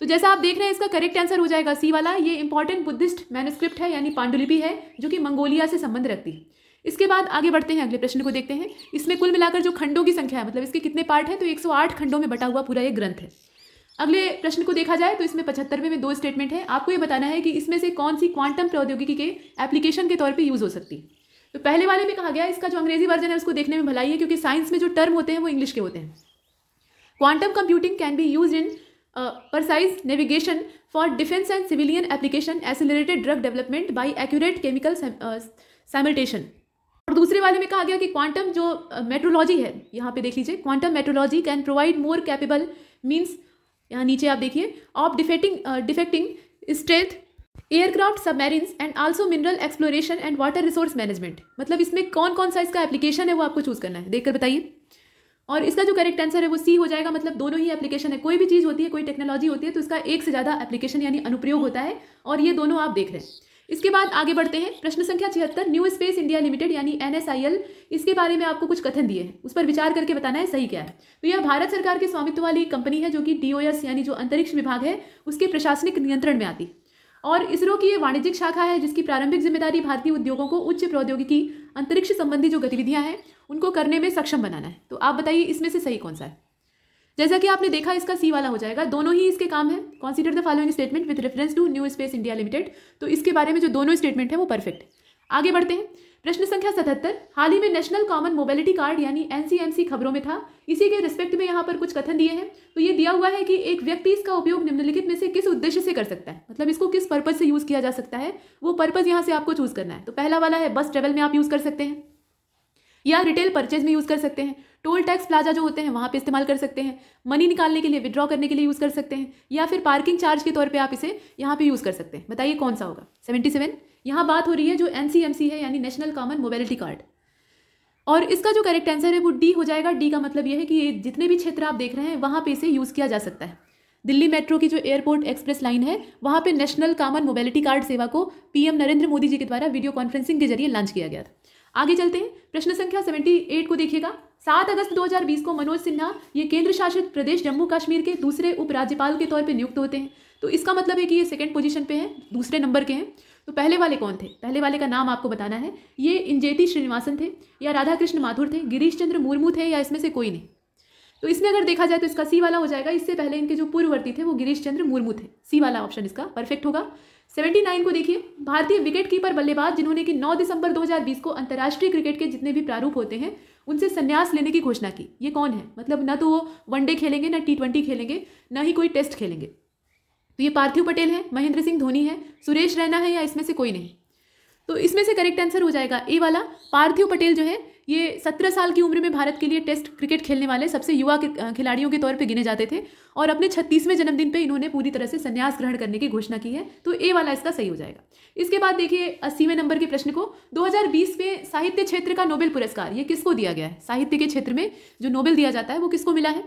तो जैसा आप देख रहे हैं इसका करेक्ट आंसर हो जाएगा सी वाला ये इंपॉर्टेंट बुद्धिस्ट मैनोस्क्रिप्ट है यानी पांडुलिपि है जो कि मंगोलिया से संबंध रखती है इसके बाद आगे बढ़ते हैं अगले प्रश्न को देखते हैं इसमें कुल मिलाकर जो खंडों की संख्या है मतलब इसके कितने पार्ट हैं तो 108 खंडों में बटा हुआ पूरा एक ग्रंथ है अगले प्रश्न को देखा जाए तो इसमें पचहत्तरवें में दो स्टेटमेंट है आपको ये बताना है कि इसमें से कौन सी क्वांटम प्रौद्योगिकी के एप्लीकेशन के तौर पर यूज़ हो सकती है तो पहले वाले में कहा गया इसका जो अंग्रेजी वर्जन है उसको देखने में भलाई है क्योंकि साइंस में जो टर्म होते हैं वो इंग्लिश के होते हैं quantum computing can be use in precise navigation for defence and civilian application accelerated drug development by accurate chemical simulation और दूसरे वाले में कहा गया कि क्वांटम जो मेट्रोलॉजी uh, है यहाँ पे देख लीजिए quantum metrology can provide more capable means यहाँ नीचे आप देखिए of detecting detecting stealth aircraft submarines and also mineral exploration and water resource management मतलब इसमें कौन कौन सा इसका एप्लीकेशन है वो आपको चूज़ करना है देखकर बताइए और इसका जो करेक्ट आंसर है वो सी हो जाएगा मतलब दोनों ही एप्लीकेशन है कोई भी चीज़ होती है कोई टेक्नोलॉजी होती है तो इसका एक से ज़्यादा एप्लीकेशन यानी अनुप्रयोग होता है और ये दोनों आप देख रहे हैं इसके बाद आगे बढ़ते हैं प्रश्न संख्या छिहत्तर न्यू स्पेस इंडिया लिमिटेड यानी एनएसआईएल इसके बारे में आपको कुछ कथन दिए हैं उस पर विचार करके बताना है सही क्या है तो यह भारत सरकार के स्वामित्व वाली कंपनी है जो कि डीओएस यानी जो अंतरिक्ष विभाग है उसके प्रशासनिक नियंत्रण में आती और इसरो की यह वाणिज्यिक शाखा है जिसकी प्रारंभिक जिम्मेदारी भारतीय उद्योगों को उच्च प्रौद्योगिकी अंतरिक्ष संबंधी जो गतिविधियां हैं उनको करने में सक्षम बनाना है तो आप बताइए इसमें से सही कौन सा है जैसा कि आपने देखा इसका सी वाला हो जाएगा दोनों ही इसके काम है consider the following statement with reference to new space India limited तो इसके बारे में जो दोनों स्टेटमेंट है वो परफेक्ट आगे बढ़ते हैं प्रश्न संख्या सतहत्तर हाल ही में नेशनल कॉमन मोबिलिटी कार्ड यानी एनसीएमसी खबरों में था इसी के रिस्पेक्ट में यहाँ पर कुछ कथन दिए हैं तो ये दिया हुआ है कि एक व्यक्ति इसका उपयोग निम्नलिखित में से किस उद्देश्य से कर सकता है मतलब इसको किस पर्पज से यूज़ किया जा सकता है वो पर्पज यहाँ से आपको चूज़ करना है तो पहला वाला है बस ट्रेवल में आप यूज़ कर सकते हैं या रिटेल परचेज में यूज़ कर सकते हैं टोल टैक्स प्लाजा जो होते हैं वहाँ पे इस्तेमाल कर सकते हैं मनी निकालने के लिए विड्रॉ करने के लिए यूज़ कर सकते हैं या फिर पार्किंग चार्ज के तौर पे आप इसे यहाँ पे यूज़ कर सकते हैं बताइए कौन सा होगा सेवेंटी सेवन यहाँ बात हो रही है जो एन है यानी नेशनल कॉमन मोबिलिटी कार्ड और इसका जो करेक्ट आंसर है वो डी हो जाएगा डी का मतलब यह है कि ये जितने भी क्षेत्र आप देख रहे हैं वहाँ पर इसे यूज़ किया जा सकता है दिल्ली मेट्रो की जो एयरपोर्ट एक्सप्रेस लाइन है वहाँ पे नेशनल कॉमन मोबिलिटी कार्ड सेवा को पीएम नरेंद्र मोदी जी के द्वारा वीडियो कॉन्फ्रेंसिंग के जरिए लॉन्च किया गया था आगे चलते हैं प्रश्न संख्या सेवेंटी एट को देखिएगा सात अगस्त 2020 को मनोज सिन्हा ये केंद्र शासित प्रदेश जम्मू कश्मीर के दूसरे उपराज्यपाल के तौर पे नियुक्त होते हैं तो इसका मतलब है कि ये सेकंड पोजीशन पे हैं दूसरे नंबर के हैं तो पहले वाले कौन थे पहले वाले का नाम आपको बताना है ये इंजेती श्रीनिवासन थे या राधाकृष्ण माथुर थे गिरीश चंद्र मुर्मू थे या इसमें से कोई नहीं तो इसमें अगर देखा जाए तो इसका सी वाला हो जाएगा इससे पहले इनके जो पूर्ववर्ती थे वो गिरीश चंद्र मुर्मू थे सी वाला ऑप्शन इसका परफेक्ट होगा सेवेंटी नाइन को देखिए भारतीय विकेट कीपर बल्लेबाज जिन्होंने कि 9 दिसंबर 2020 को अंतर्राष्ट्रीय क्रिकेट के जितने भी प्रारूप होते हैं उनसे संन्यास लेने की घोषणा की ये कौन है मतलब ना तो वो वनडे खेलेंगे ना टी ट्वेंटी खेलेंगे ना ही कोई टेस्ट खेलेंगे तो ये पार्थिव पटेल है महेंद्र सिंह धोनी है सुरेश रैना है या इसमें से कोई नहीं तो इसमें से करेक्ट आंसर हो जाएगा ए वाला पार्थिव पटेल जो है ये सत्रह साल की उम्र में भारत के लिए टेस्ट क्रिकेट खेलने वाले सबसे युवा खिलाड़ियों के तौर पर गिने जाते थे और अपने छत्तीसवें जन्मदिन पर इन्होंने पूरी तरह से संन्यास ग्रहण करने की घोषणा की है तो ए वाला इसका सही हो जाएगा इसके बाद देखिए अस्सीवें नंबर के प्रश्न को दो में साहित्य क्षेत्र का नोबेल पुरस्कार ये किसको दिया गया है साहित्य के क्षेत्र में जो नोबेल दिया जाता है वो किसको मिला है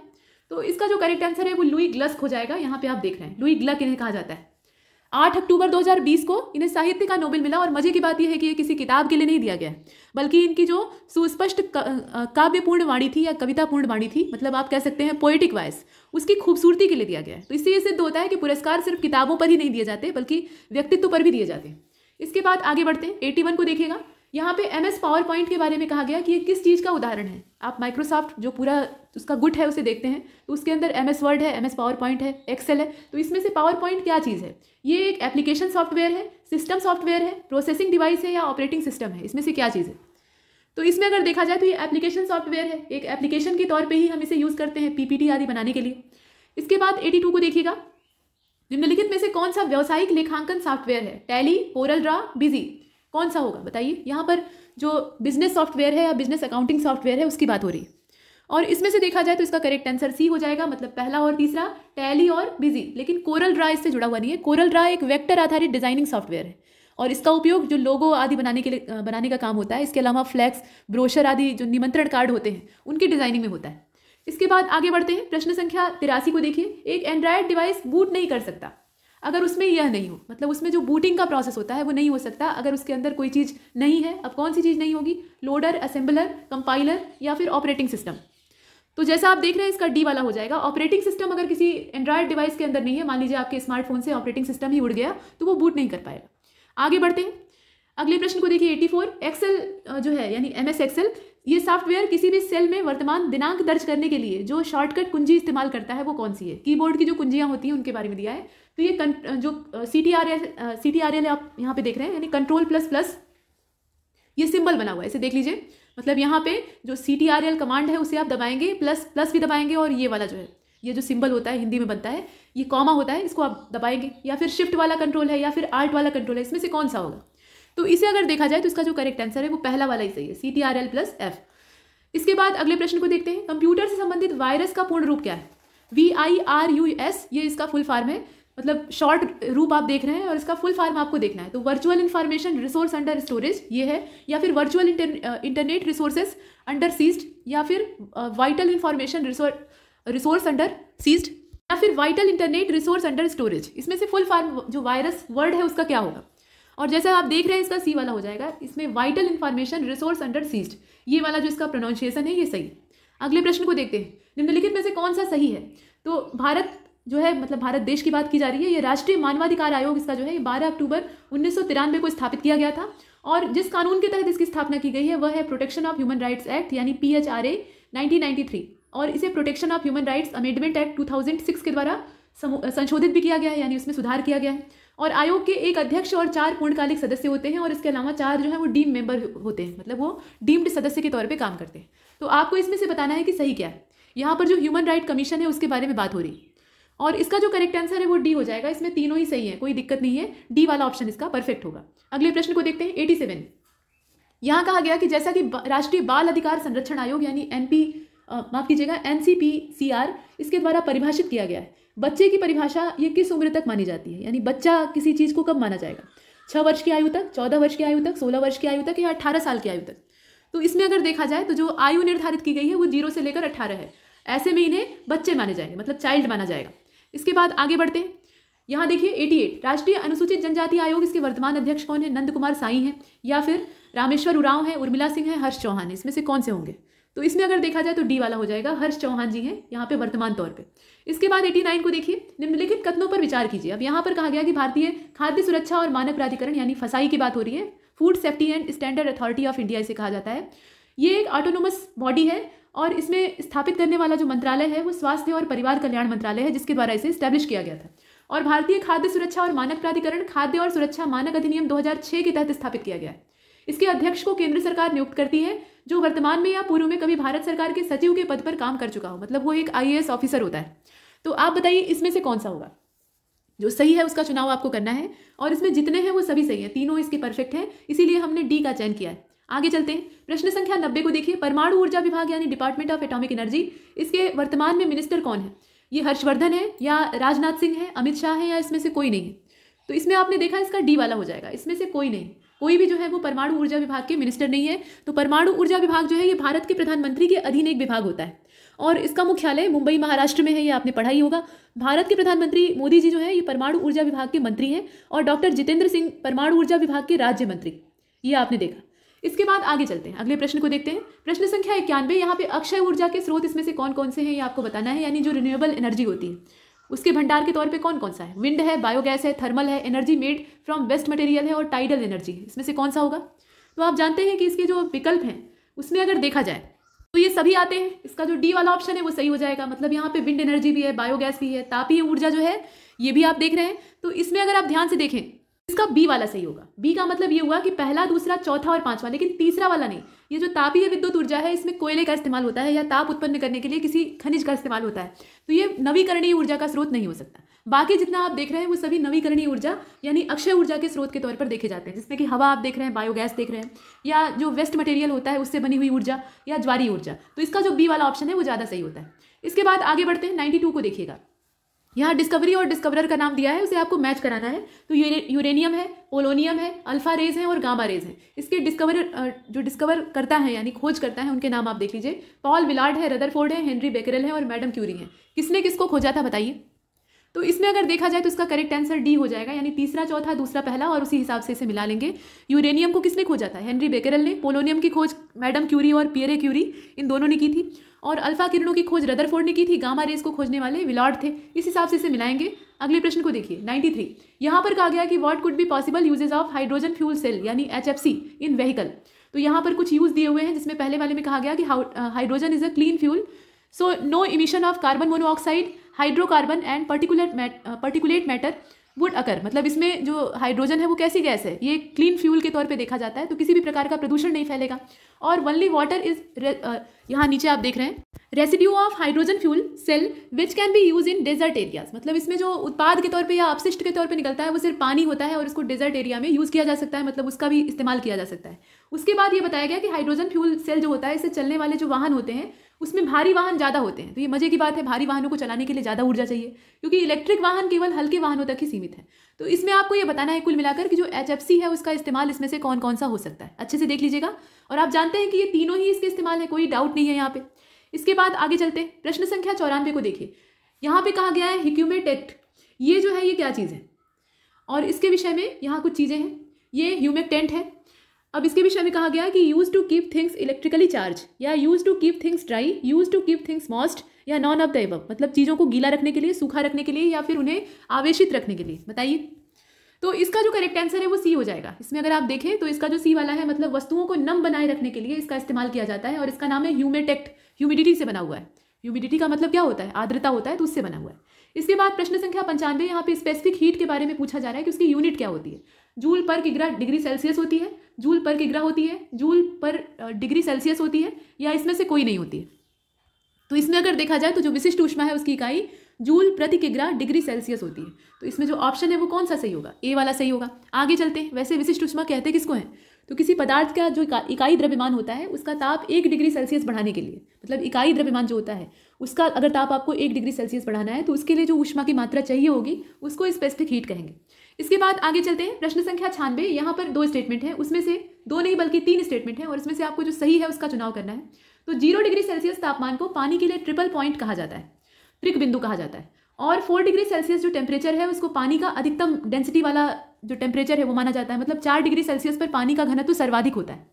तो इसका जो करेक्ट आंसर है वो लुई ग्लस्क हो जाएगा यहाँ पे आप देख रहे हैं लुई ग्लक इन्हें कहा जाता है आठ अक्टूबर 2020 को इन्हें साहित्य का नोबेल मिला और मजे की बात यह है कि ये किसी किताब के लिए नहीं दिया गया बल्कि इनकी जो सुस्पष्ट काव्यपूर्ण वाणी थी या कवितापूर्ण वाणी थी मतलब आप कह सकते हैं पोएटिक वॉइस उसकी खूबसूरती के लिए दिया गया तो इससे ये सिद्ध होता है कि पुरस्कार सिर्फ किताबों पर ही नहीं दिए जाते बल्कि व्यक्तित्व पर भी दिए जाते इसके बाद आगे बढ़ते हैं एटी को देखिएगा यहाँ पे एम एस पावर पॉइंट के बारे में कहा गया कि ये किस चीज़ का उदाहरण है आप माइक्रोसॉफ्ट जो पूरा उसका गुट है उसे देखते हैं तो उसके अंदर एम एस वर्ड है एम एस पावर पॉइंट है एक्सेल है तो इसमें से पावर पॉइंट क्या चीज़ है ये एक एप्लीकेशन सॉफ्टवेयर है सिस्टम सॉफ्टवेयर है प्रोसेसिंग डिवाइस है या ऑपरेटिंग सिस्टम है इसमें से क्या चीज़ है तो इसमें अगर देखा जाए तो ये एप्लीकेशन सॉफ्टवेयर है एक एप्लीकेशन के तौर पर ही हम इसे यूज़ करते हैं पी आदि बनाने के लिए इसके बाद एटी को देखिएगा निम्नलिखित में से कौन सा व्यावसायिक लेखांकन सॉफ्टवेयर है टैली ओरल ड्रा बिजी कौन सा होगा बताइए यहाँ पर जो बिजनेस सॉफ्टवेयर है या बिजनेस अकाउंटिंग सॉफ्टवेयर है उसकी बात हो रही है और इसमें से देखा जाए तो इसका करेक्ट आंसर सी हो जाएगा मतलब पहला और तीसरा टैली और बिजी लेकिन कोरल ड्रा इससे जुड़ा हुआ नहीं है कोरल ड्रा एक वेक्टर आधारित डिजाइनिंग सॉफ्टवेयर है और इसका उपयोग जो लोगो आदि बनाने के लिए बनाने का काम होता है इसके अलावा फ्लैक्स ब्रोशर आदि जो निमंत्रण कार्ड होते हैं उनकी डिजाइनिंग में होता है इसके बाद आगे बढ़ते हैं प्रश्न संख्या तिरासी को देखिए एक एंड्रॉयड डिवाइस बूट नहीं कर सकता अगर उसमें यह नहीं हो मतलब उसमें जो बूटिंग का प्रोसेस होता है वो नहीं हो सकता अगर उसके अंदर कोई चीज़ नहीं है अब कौन सी चीज़ नहीं होगी लोडर असेंबलर कंपाइलर या फिर ऑपरेटिंग सिस्टम तो जैसा आप देख रहे हैं इसका डी वाला हो जाएगा ऑपरेटिंग सिस्टम अगर किसी एंड्रॉयड डिवाइस के अंदर नहीं है मान लीजिए आपके स्मार्टफोन से ऑपरेटिंग सिस्टम ही उड़ गया तो वो बूट नहीं कर पाएगा आगे बढ़ते हैं अगले प्रश्न को देखिए 84 एक्सेल जो है यानी एम एस एक्सेल ये सॉफ्टवेयर किसी भी सेल में वर्तमान दिनांक दर्ज करने के लिए जो शॉर्टकट कुंजी इस्तेमाल करता है वो कौन सी है कीबोर्ड की जो कुंजियाँ होती हैं उनके बारे में दिया है तो ये जो C T R L C T R L आप यहाँ पे देख रहे हैं यानी कंट्रोल प्लस प्लस ये सिंबल बना हुआ है इसे देख लीजिए मतलब यहाँ पे जो C T R L command है उसे आप दबाएंगे प्लस प्लस भी दबाएंगे और ये वाला जो है ये जो सिंबल होता है हिंदी में बनता है ये कॉमा होता है इसको आप दबाएंगे या फिर शिफ्ट वाला कंट्रोल है या फिर आर्ट वाला कंट्रोल है इसमें से कौन सा होगा तो इसे अगर देखा जाए तो इसका जो करेक्ट आंसर है वो पहला वाला ही सही है C T R L plus F इसके बाद अगले प्रश्न को देखते हैं कंप्यूटर से संबंधित वायरस का पूर्ण रूप क्या है V I R U S ये इसका फुल फॉर्म है मतलब शॉर्ट रूप आप देख रहे हैं और इसका फुल फॉर्म आपको देखना है तो virtual information resource under storage ये है या फिर virtual internet resources under seized या फिर vital information resource under seized या फिर vital internet resource under storage इसमें से फुल फॉर्म जो वायरस वर्ड है उसका क्या होगा और जैसा आप देख रहे हैं इसका सी वाला हो जाएगा इसमें vital information resource under seized ये वाला जो इसका प्रोनाउंसिएशन है ये सही अगले प्रश्न को देखते हैं निम्नलिखित में से कौन सा सही है तो भारत जो है मतलब भारत देश की बात की जा रही है ये राष्ट्रीय मानवाधिकार आयोग इसका जो है बारह अक्टूबर उन्नीस को स्थापित किया गया था और जिस कानून के तहत इसकी स्थापना की गई है वह है protection of human rights act यानी पी एच आर ए और इसे protection of human rights amendment act 2006 के द्वारा संशोधित भी किया गया है यानी उसमें सुधार किया गया है और आयोग के एक अध्यक्ष और चार पूर्णकालिक सदस्य होते हैं और इसके अलावा चार जो है वो डीम मेंबर होते हैं मतलब वो डीम्ड सदस्य के तौर पे काम करते हैं तो आपको इसमें से बताना है कि सही क्या है यहाँ पर जो ह्यूमन राइट कमीशन है उसके बारे में बात हो रही है और इसका जो करेक्ट आंसर है वो डी हो जाएगा इसमें तीनों ही सही है कोई दिक्कत नहीं है डी वाला ऑप्शन इसका परफेक्ट होगा अगले प्रश्न को देखते हैं एटी सेवन यहाँ कहा गया कि जैसा कि राष्ट्रीय बाल अधिकार संरक्षण आयोग यानी एन पी माफ कीजिएगा N C P C R इसके द्वारा परिभाषित किया गया है बच्चे की परिभाषा ये किस उम्र तक मानी जाती है यानी बच्चा किसी चीज़ को कब माना जाएगा छः वर्ष की आयु तक चौदह वर्ष की आयु तक सोलह वर्ष की आयु तक या अट्ठारह साल की आयु तक तो इसमें अगर देखा जाए तो जो आयु निर्धारित की गई है वो जीरो से लेकर अट्ठारह है ऐसे में इन्हें बच्चे माने जाएंगे मतलब चाइल्ड माना जाएगा इसके बाद आगे बढ़ते हैं यहाँ देखिए 88 राष्ट्रीय अनुसूचित जनजाति आयोग इसके वर्तमान अध्यक्ष कौन है नंद कुमार साई हैं या फिर रामेश्वर उराव हैं उर्मिला सिंह हैं हर्ष चौहान इसमें से कौन से होंगे तो इसमें अगर देखा जाए तो डी वाला हो जाएगा हर्ष चौहान जी हैं यहाँ पे वर्तमान तौर पे इसके बाद 89 को देखिए निम्नलिखित कथनों पर विचार कीजिए अब यहाँ पर कहा गया कि भारतीय खाद्य सुरक्षा और मानक प्राधिकरण यानी फसाई की बात हो रही है food safety and standard authority of India इसे कहा जाता है ये एक ऑटोनोमस बॉडी है और इसमें स्थापित करने वाला जो मंत्रालय है वो स्वास्थ्य और परिवार कल्याण मंत्रालय है जिसके द्वारा इसे स्टैब्लिश किया गया था और भारतीय खाद्य सुरक्षा और मानक प्राधिकरण खाद्य और सुरक्षा मानक अधिनियम 2006 के तहत स्थापित किया गया है इसके अध्यक्ष को केंद्र सरकार नियुक्त करती है जो वर्तमान में या पूर्व में कभी भारत सरकार के सचिव के पद पर काम कर चुका हो मतलब वो एक आई ऑफिसर होता है तो आप बताइए इसमें से कौन सा होगा जो सही है उसका चुनाव आपको करना है और इसमें जितने हैं वो सभी सही हैं तीनों इसके परफेक्ट हैं इसीलिए हमने डी का चयन किया है आगे चलते हैं प्रश्न संख्या नब्बे को देखिए परमाणु ऊर्जा विभाग यानी डिपार्टमेंट ऑफ एटॉमिक एनर्जी इसके वर्तमान में मिनिस्टर कौन है ये हर्षवर्धन है या राजनाथ सिंह है अमित शाह है या इसमें से कोई नहीं है तो इसमें आपने देखा इसका डी वाला हो जाएगा इसमें से कोई नहीं कोई भी जो है वो परमाणु ऊर्जा विभाग के मिनिस्टर नहीं है तो परमाणु ऊर्जा विभाग जो है ये भारत के प्रधानमंत्री के अधीन एक विभाग होता है और इसका मुख्यालय मुंबई महाराष्ट्र में है ये आपने पढ़ा ही होगा भारत के प्रधानमंत्री मोदी जी जो है ये परमाणु ऊर्जा विभाग के मंत्री हैं और डॉक्टर जितेंद्र सिंह परमाणु ऊर्जा विभाग के राज्य मंत्री ये आपने देखा इसके बाद आगे चलते हैं अगले प्रश्न को देखते हैं प्रश्न संख्या इक्यानवे यहाँ पे अक्षय ऊर्जा के स्रोत इसमें से कौन कौन से हैं ये आपको बताना है यानी जो रिन्यूएबल एनर्जी होती है उसके भंडार के तौर पे कौन कौन सा है विंड है बायोगैस है थर्मल है energy made from waste material है और टाइडल एनर्जी है इसमें से कौन सा होगा तो आप जानते हैं कि इसके जो विकल्प हैं उसमें अगर देखा जाए तो ये सभी आते हैं इसका जो डी वाला ऑप्शन है वो सही हो जाएगा मतलब यहाँ पे विंड एनर्जी भी है बायोगैस भी है तापीय ऊर्जा जो है ये भी आप देख रहे हैं तो इसमें अगर आप ध्यान से देखें इसका बी वाला सही होगा बी का मतलब ये हुआ कि पहला दूसरा चौथा और पांचवा लेकिन तीसरा वाला नहीं ये जो तापीय विद्युत ऊर्जा है इसमें कोयले का इस्तेमाल होता है या ताप उत्पन्न करने के लिए किसी खनिज का इस्तेमाल होता है तो ये नवीकरणीय ऊर्जा का स्रोत नहीं हो सकता बाकी जितना आप देख रहे हैं वो सभी नवीकरणीय ऊर्जा यानी अक्षय ऊर्जा के स्रोत के तौर पर देखे जाते हैं जिसमें कि हवा आप देख रहे हैं बायोगैस देख रहे हैं या जो वेस्ट मटेरियल होता है उससे बनी हुई ऊर्जा या ज्वारी ऊर्जा तो इसका जो बी वाला ऑप्शन है वो ज़्यादा सही होता है इसके बाद आगे बढ़ते हैं नाइन्टी को देखिएगा यहाँ डिस्कवरी और डिस्कवरर का नाम दिया है उसे आपको मैच कराना है तो यूरे, यूरेनियम है पोलोनियम है अल्फा रेज है और गामा रेज है इसके डिस्कवर जो डिस्कवर करता है यानी खोज करता है उनके नाम आप देख लीजिए पॉल विलार्ड है रदरफोर्ड है हेनरी बेकरल है और मैडम क्यूरी है किसने किसको खोजा था बताइए तो इसमें अगर देखा जाए तो इसका करेक्ट आंसर डी हो जाएगा यानी तीसरा चौथा दूसरा पहला और उसी हिसाब से इसे मिला लेंगे यूरेनियम को किसने खोजा था हेनरी बेकरल ने पोलोनियम की खोज मैडम क्यूरी और पियरे क्यूरी इन दोनों ने की थी और अल्फा किरणों की खोज रदरफोर्ड ने की थी गामा रेस को खोजने वाले विलॉर्ड थे इस हिसाब से इसे मिलाएंगे अगले प्रश्न को देखिए 93 थ्री यहाँ पर कहा गया कि what could be possible uses of hydrogen fuel cell यानी एच इन व्हीकल तो यहाँ पर कुछ यूज़ दिए हुए हैं जिसमें पहले वाले में कहा गया कि hydrogen is a clean fuel so no emission of carbon monoxide hydrocarbon and particular particulate matter would occur मतलब इसमें जो हाइड्रोजन है वो कैसी गैस है ये क्लीन फ्यूल के तौर पे देखा जाता है तो किसी भी प्रकार का प्रदूषण नहीं फैलेगा और वनली वाटर इज यहाँ नीचे आप देख रहे हैं residue of hydrogen fuel cell which can be use in desert areas मतलब इसमें जो उत्पाद के तौर पे या अपशिष्ट के तौर पे निकलता है वो सिर्फ पानी होता है और इसको डेजर्ट एरिया में यूज़ किया जा सकता है मतलब उसका भी इस्तेमाल किया जा सकता है उसके बाद ये बताया गया कि हाइड्रोजन फ्यूल सेल जो होता है इससे चलने वाले जो वाहन होते हैं उसमें भारी वाहन ज़्यादा होते हैं तो ये मजे की बात है भारी वाहनों को चलाने के लिए ज़्यादा ऊर्जा चाहिए क्योंकि इलेक्ट्रिक वाहन केवल हल्के वाहनों तक ही सीमित है तो इसमें आपको ये बताना है कुल मिलाकर कि जो एच है उसका इस्तेमाल इसमें से कौन कौन सा हो सकता है अच्छे से देख लीजिएगा और आप जानते हैं कि ये तीनों ही इसके इस्तेमाल है कोई डाउट नहीं है यहाँ पर इसके बाद आगे चलते हैं प्रश्न संख्या चौरानवे को देखिए यहाँ पर कहा गया है हिक्यूमेटेक्ट ये जो है ये क्या चीज़ है और इसके विषय में यहाँ कुछ चीज़ें हैं ये ह्यूमेक टेंट है अब इसके विषय में कहा गया है कि use to keep things electrically charge या use to keep things dry use to keep things moist या नॉन ऑफ द मतलब चीज़ों को गीला रखने के लिए सूखा रखने के लिए या फिर उन्हें आवेशित रखने के लिए बताइए तो इसका जो करेक्ट आंसर है वो सी हो जाएगा इसमें अगर आप देखें तो इसका जो सी वाला है मतलब वस्तुओं को नम बनाए रखने के लिए इसका इस्तेमाल किया जाता है और इसका नाम है ह्यूमेटेक्ट ह्यूमिडिटी से बना हुआ है ह्यूमिडिटी का मतलब क्या होता है आर्द्रता होता है तो उससे बना हुआ है इसके बाद प्रश्न संख्या पंचानवे यहाँ पे स्पेसिफिक हीट के बारे में पूछा जा रहा है कि उसकी यूनिट क्या होती है जूल पर किग्रा डिग्री सेल्सियस होती है जूल पर किग्रा होती है जूल पर डिग्री सेल्सियस होती है या इसमें से कोई नहीं होती है तो इसमें अगर देखा जाए तो जो विशिष्ट ऊष्मा है उसकी इकाई जूल प्रति किग्रा डिग्री सेल्सियस होती है तो इसमें जो ऑप्शन है वो कौन सा सही होगा ए वाला सही होगा आगे चलते हैं वैसे विशिष्ट ऊष्मा कहते किसको हैं तो किसी पदार्थ का जो इकाई द्रव्यमान होता है उसका ताप एक डिग्री सेल्सियस बढ़ाने के लिए मतलब इकाई द्रव्यमान जो होता है उसका अगर ताप आपको एक डिग्री सेल्सियस बढ़ाना है तो उसके लिए जो ऊष्मा की मात्रा चाहिए होगी उसको स्पेसिफिक हीट कहेंगे इसके बाद आगे चलते हैं प्रश्न संख्या छानबे यहाँ पर दो स्टेटमेंट है उसमें से दो नहीं बल्कि तीन स्टेटमेंट है और इसमें से आपको जो सही है उसका चुनाव करना है तो जीरो डिग्री सेल्सियस तापमान को पानी के लिए ट्रिपल पॉइंट कहा जाता है त्रिक बिंदु कहा जाता है और फोर डिग्री सेल्सियस जो टेम्परेचर है उसको पानी का अधिकतम डेंसिटी वाला जो टेम्परेचर है वो माना जाता है मतलब चार डिग्री सेल्सियस पर पानी का घनत्व सर्वाधिक होता है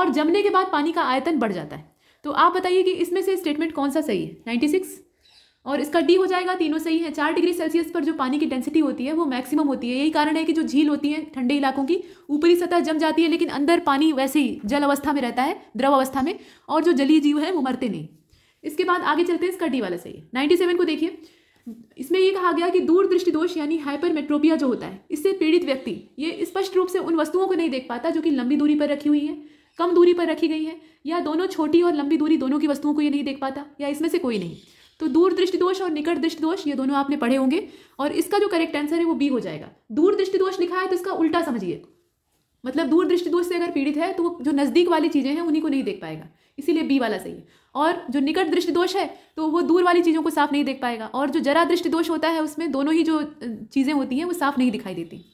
और जमने के बाद पानी का आयतन बढ़ जाता है तो आप बताइए कि इसमें से स्टेटमेंट कौन सा सही है नाइन्टी सिक्स और इसका डी हो जाएगा तीनों सही है चार डिग्री सेल्सियस पर जो पानी की डेंसिटी होती है वो मैक्सिमम होती है यही कारण है कि जो झील होती है ठंडे इलाकों की ऊपरी सतह जम जाती है लेकिन अंदर पानी वैसे ही जल अवस्था में रहता है द्रव अवस्था में और जो जलीय जीव है वो मरते नहीं इसके बाद आगे चलते हैं इसका डी वाला सही है नाइन्टी को देखिए इसमें ये कहा गया कि दृष्टि दोष यानी हाइपरमेट्रोपिया जो होता है इससे पीड़ित व्यक्ति ये स्पष्ट रूप से उन वस्तुओं को नहीं देख पाता जो कि लंबी दूरी पर रखी हुई है कम दूरी पर रखी गई है या दोनों छोटी और लंबी दूरी दोनों की वस्तुओं को ये नहीं देख पाता या इसमें से कोई नहीं तो दूर दृष्टि दोष और निकट दृष्टि दोष ये दोनों आपने पढ़े होंगे और इसका जो करेक्ट आंसर है वो बी हो जाएगा दूर दृष्टि दोष लिखा है तो इसका उल्टा समझिए मतलब दूर दृष्टि दोष से अगर पीड़ित है तो वो जो नज़दीक वाली चीज़ें हैं उन्हीं को नहीं देख पाएगा इसीलिए बी वाला सही है और जो निकट दृष्टि दोष है तो वो दूर वाली चीज़ों को साफ नहीं देख पाएगा और जो जरा दृष्टि दोष होता है उसमें दोनों ही जो चीज़ें होती हैं वो साफ नहीं दिखाई देती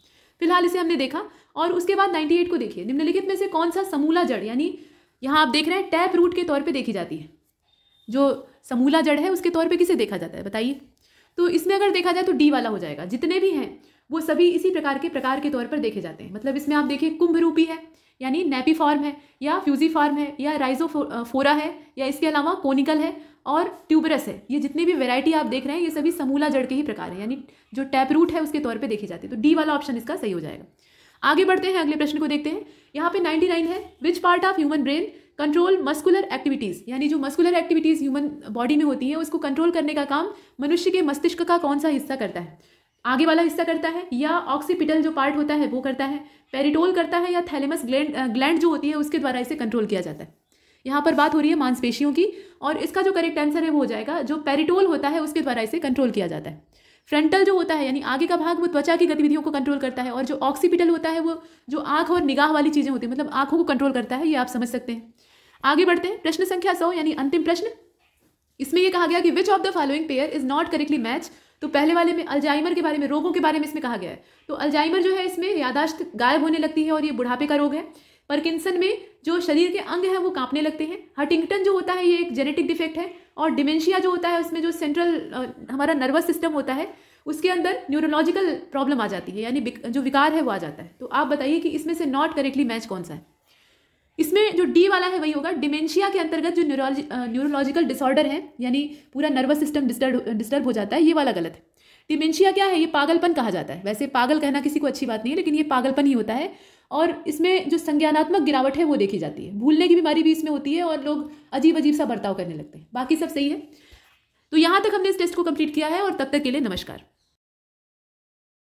फिलहाल इसे हमने देखा और उसके बाद 98 को देखिए निम्नलिखित में से कौन सा समूला जड़ यानी यहाँ आप देख रहे हैं टैप रूट के तौर पर देखी जाती है जो समूला जड़ है उसके तौर पे किसे देखा जाता है बताइए तो इसमें अगर देखा जाए तो डी वाला हो जाएगा जितने भी हैं वो सभी इसी प्रकार के प्रकार के तौर पर देखे जाते हैं मतलब इसमें आप देखिए कुंभ रूपी है यानी नेपी फॉर्म है या फ्यूजी फॉर्म है या राइजो फोरा है या इसके अलावा कोनिकल है और ट्यूबरस है ये जितनी भी वेराइटी आप देख रहे हैं ये सभी समूला जड़ के ही प्रकार हैं यानी जो टैप रूट है उसके तौर पर देखे जाते हैं तो डी वाला ऑप्शन इसका सही हो जाएगा आगे बढ़ते हैं अगले प्रश्न को देखते हैं यहाँ पे 99 है which part of human brain control muscular activities यानी जो मस्कुलर एक्टिविटीज़ ह्यूमन बॉडी में होती है उसको कंट्रोल करने का काम मनुष्य के मस्तिष्क का कौन सा हिस्सा करता है आगे वाला हिस्सा करता है या ऑक्सीपिटल जो पार्ट होता है वो करता है पेरिटोल करता है या थैलेमस ग्लैंड ग्लैंड जो होती है उसके द्वारा इसे कंट्रोल किया जाता है यहाँ पर बात हो रही है मांसपेशियों की और इसका जो करेक्ट आंसर है वो हो जाएगा जो पेरिटोल होता है उसके द्वारा इसे कंट्रोल किया जाता है फ्रंटल जो होता है यानी आगे का भाग वो त्वचा की गतिविधियों को कंट्रोल करता है और जो ऑक्सीपिटल होता है वो जो आँख और निगाह वाली चीज़ें होती है मतलब आँखों को कंट्रोल करता है ये आप समझ सकते हैं आगे बढ़ते हैं प्रश्न संख्या सौ यानी अंतिम प्रश्न इसमें यह कहा गया कि which of the following pair is not correctly match तो पहले वाले में अल्जाइमर के बारे में रोगों के बारे में इसमें कहा गया है तो अल्जाइमर जो है इसमें यादाश्त गायब होने लगती है और ये बुढ़ापे का रोग है परकिंसन में जो शरीर के अंग हैं वो कांपने लगते हैं हटिंगटन जो होता है ये एक जेनेटिक डिफेक्ट है और डिमेंशिया जो होता है उसमें जो सेंट्रल हमारा नर्वस सिस्टम होता है उसके अंदर न्यूरोलॉजिकल प्रॉब्लम आ जाती है यानी जो विकार है वो आ जाता है तो आप बताइए कि इसमें से नॉट करेक्टली मैच कौन सा है इसमें जो डी वाला है वही होगा डिमेंशिया के अंतर्गत जो न्यूरोलॉजी न्यूरोलॉजिकल डिसऑर्डर है यानी पूरा नर्वस सिस्टम डिस्टर्ब डिस्टर्ब हो जाता है ये वाला गलत है डिमेंशिया क्या है ये पागलपन कहा जाता है वैसे पागल कहना किसी को अच्छी बात नहीं है लेकिन ये पागलपन ही होता है और इसमें जो संज्ञानात्मक गिरावट है वो देखी जाती है भूलने की बीमारी भी इसमें होती है और लोग अजीब अजीब सा बर्ताव करने लगते हैं बाकी सब सही है तो यहाँ तक हमने इस टेस्ट को कंप्लीट किया है और तब तक के लिए नमस्कार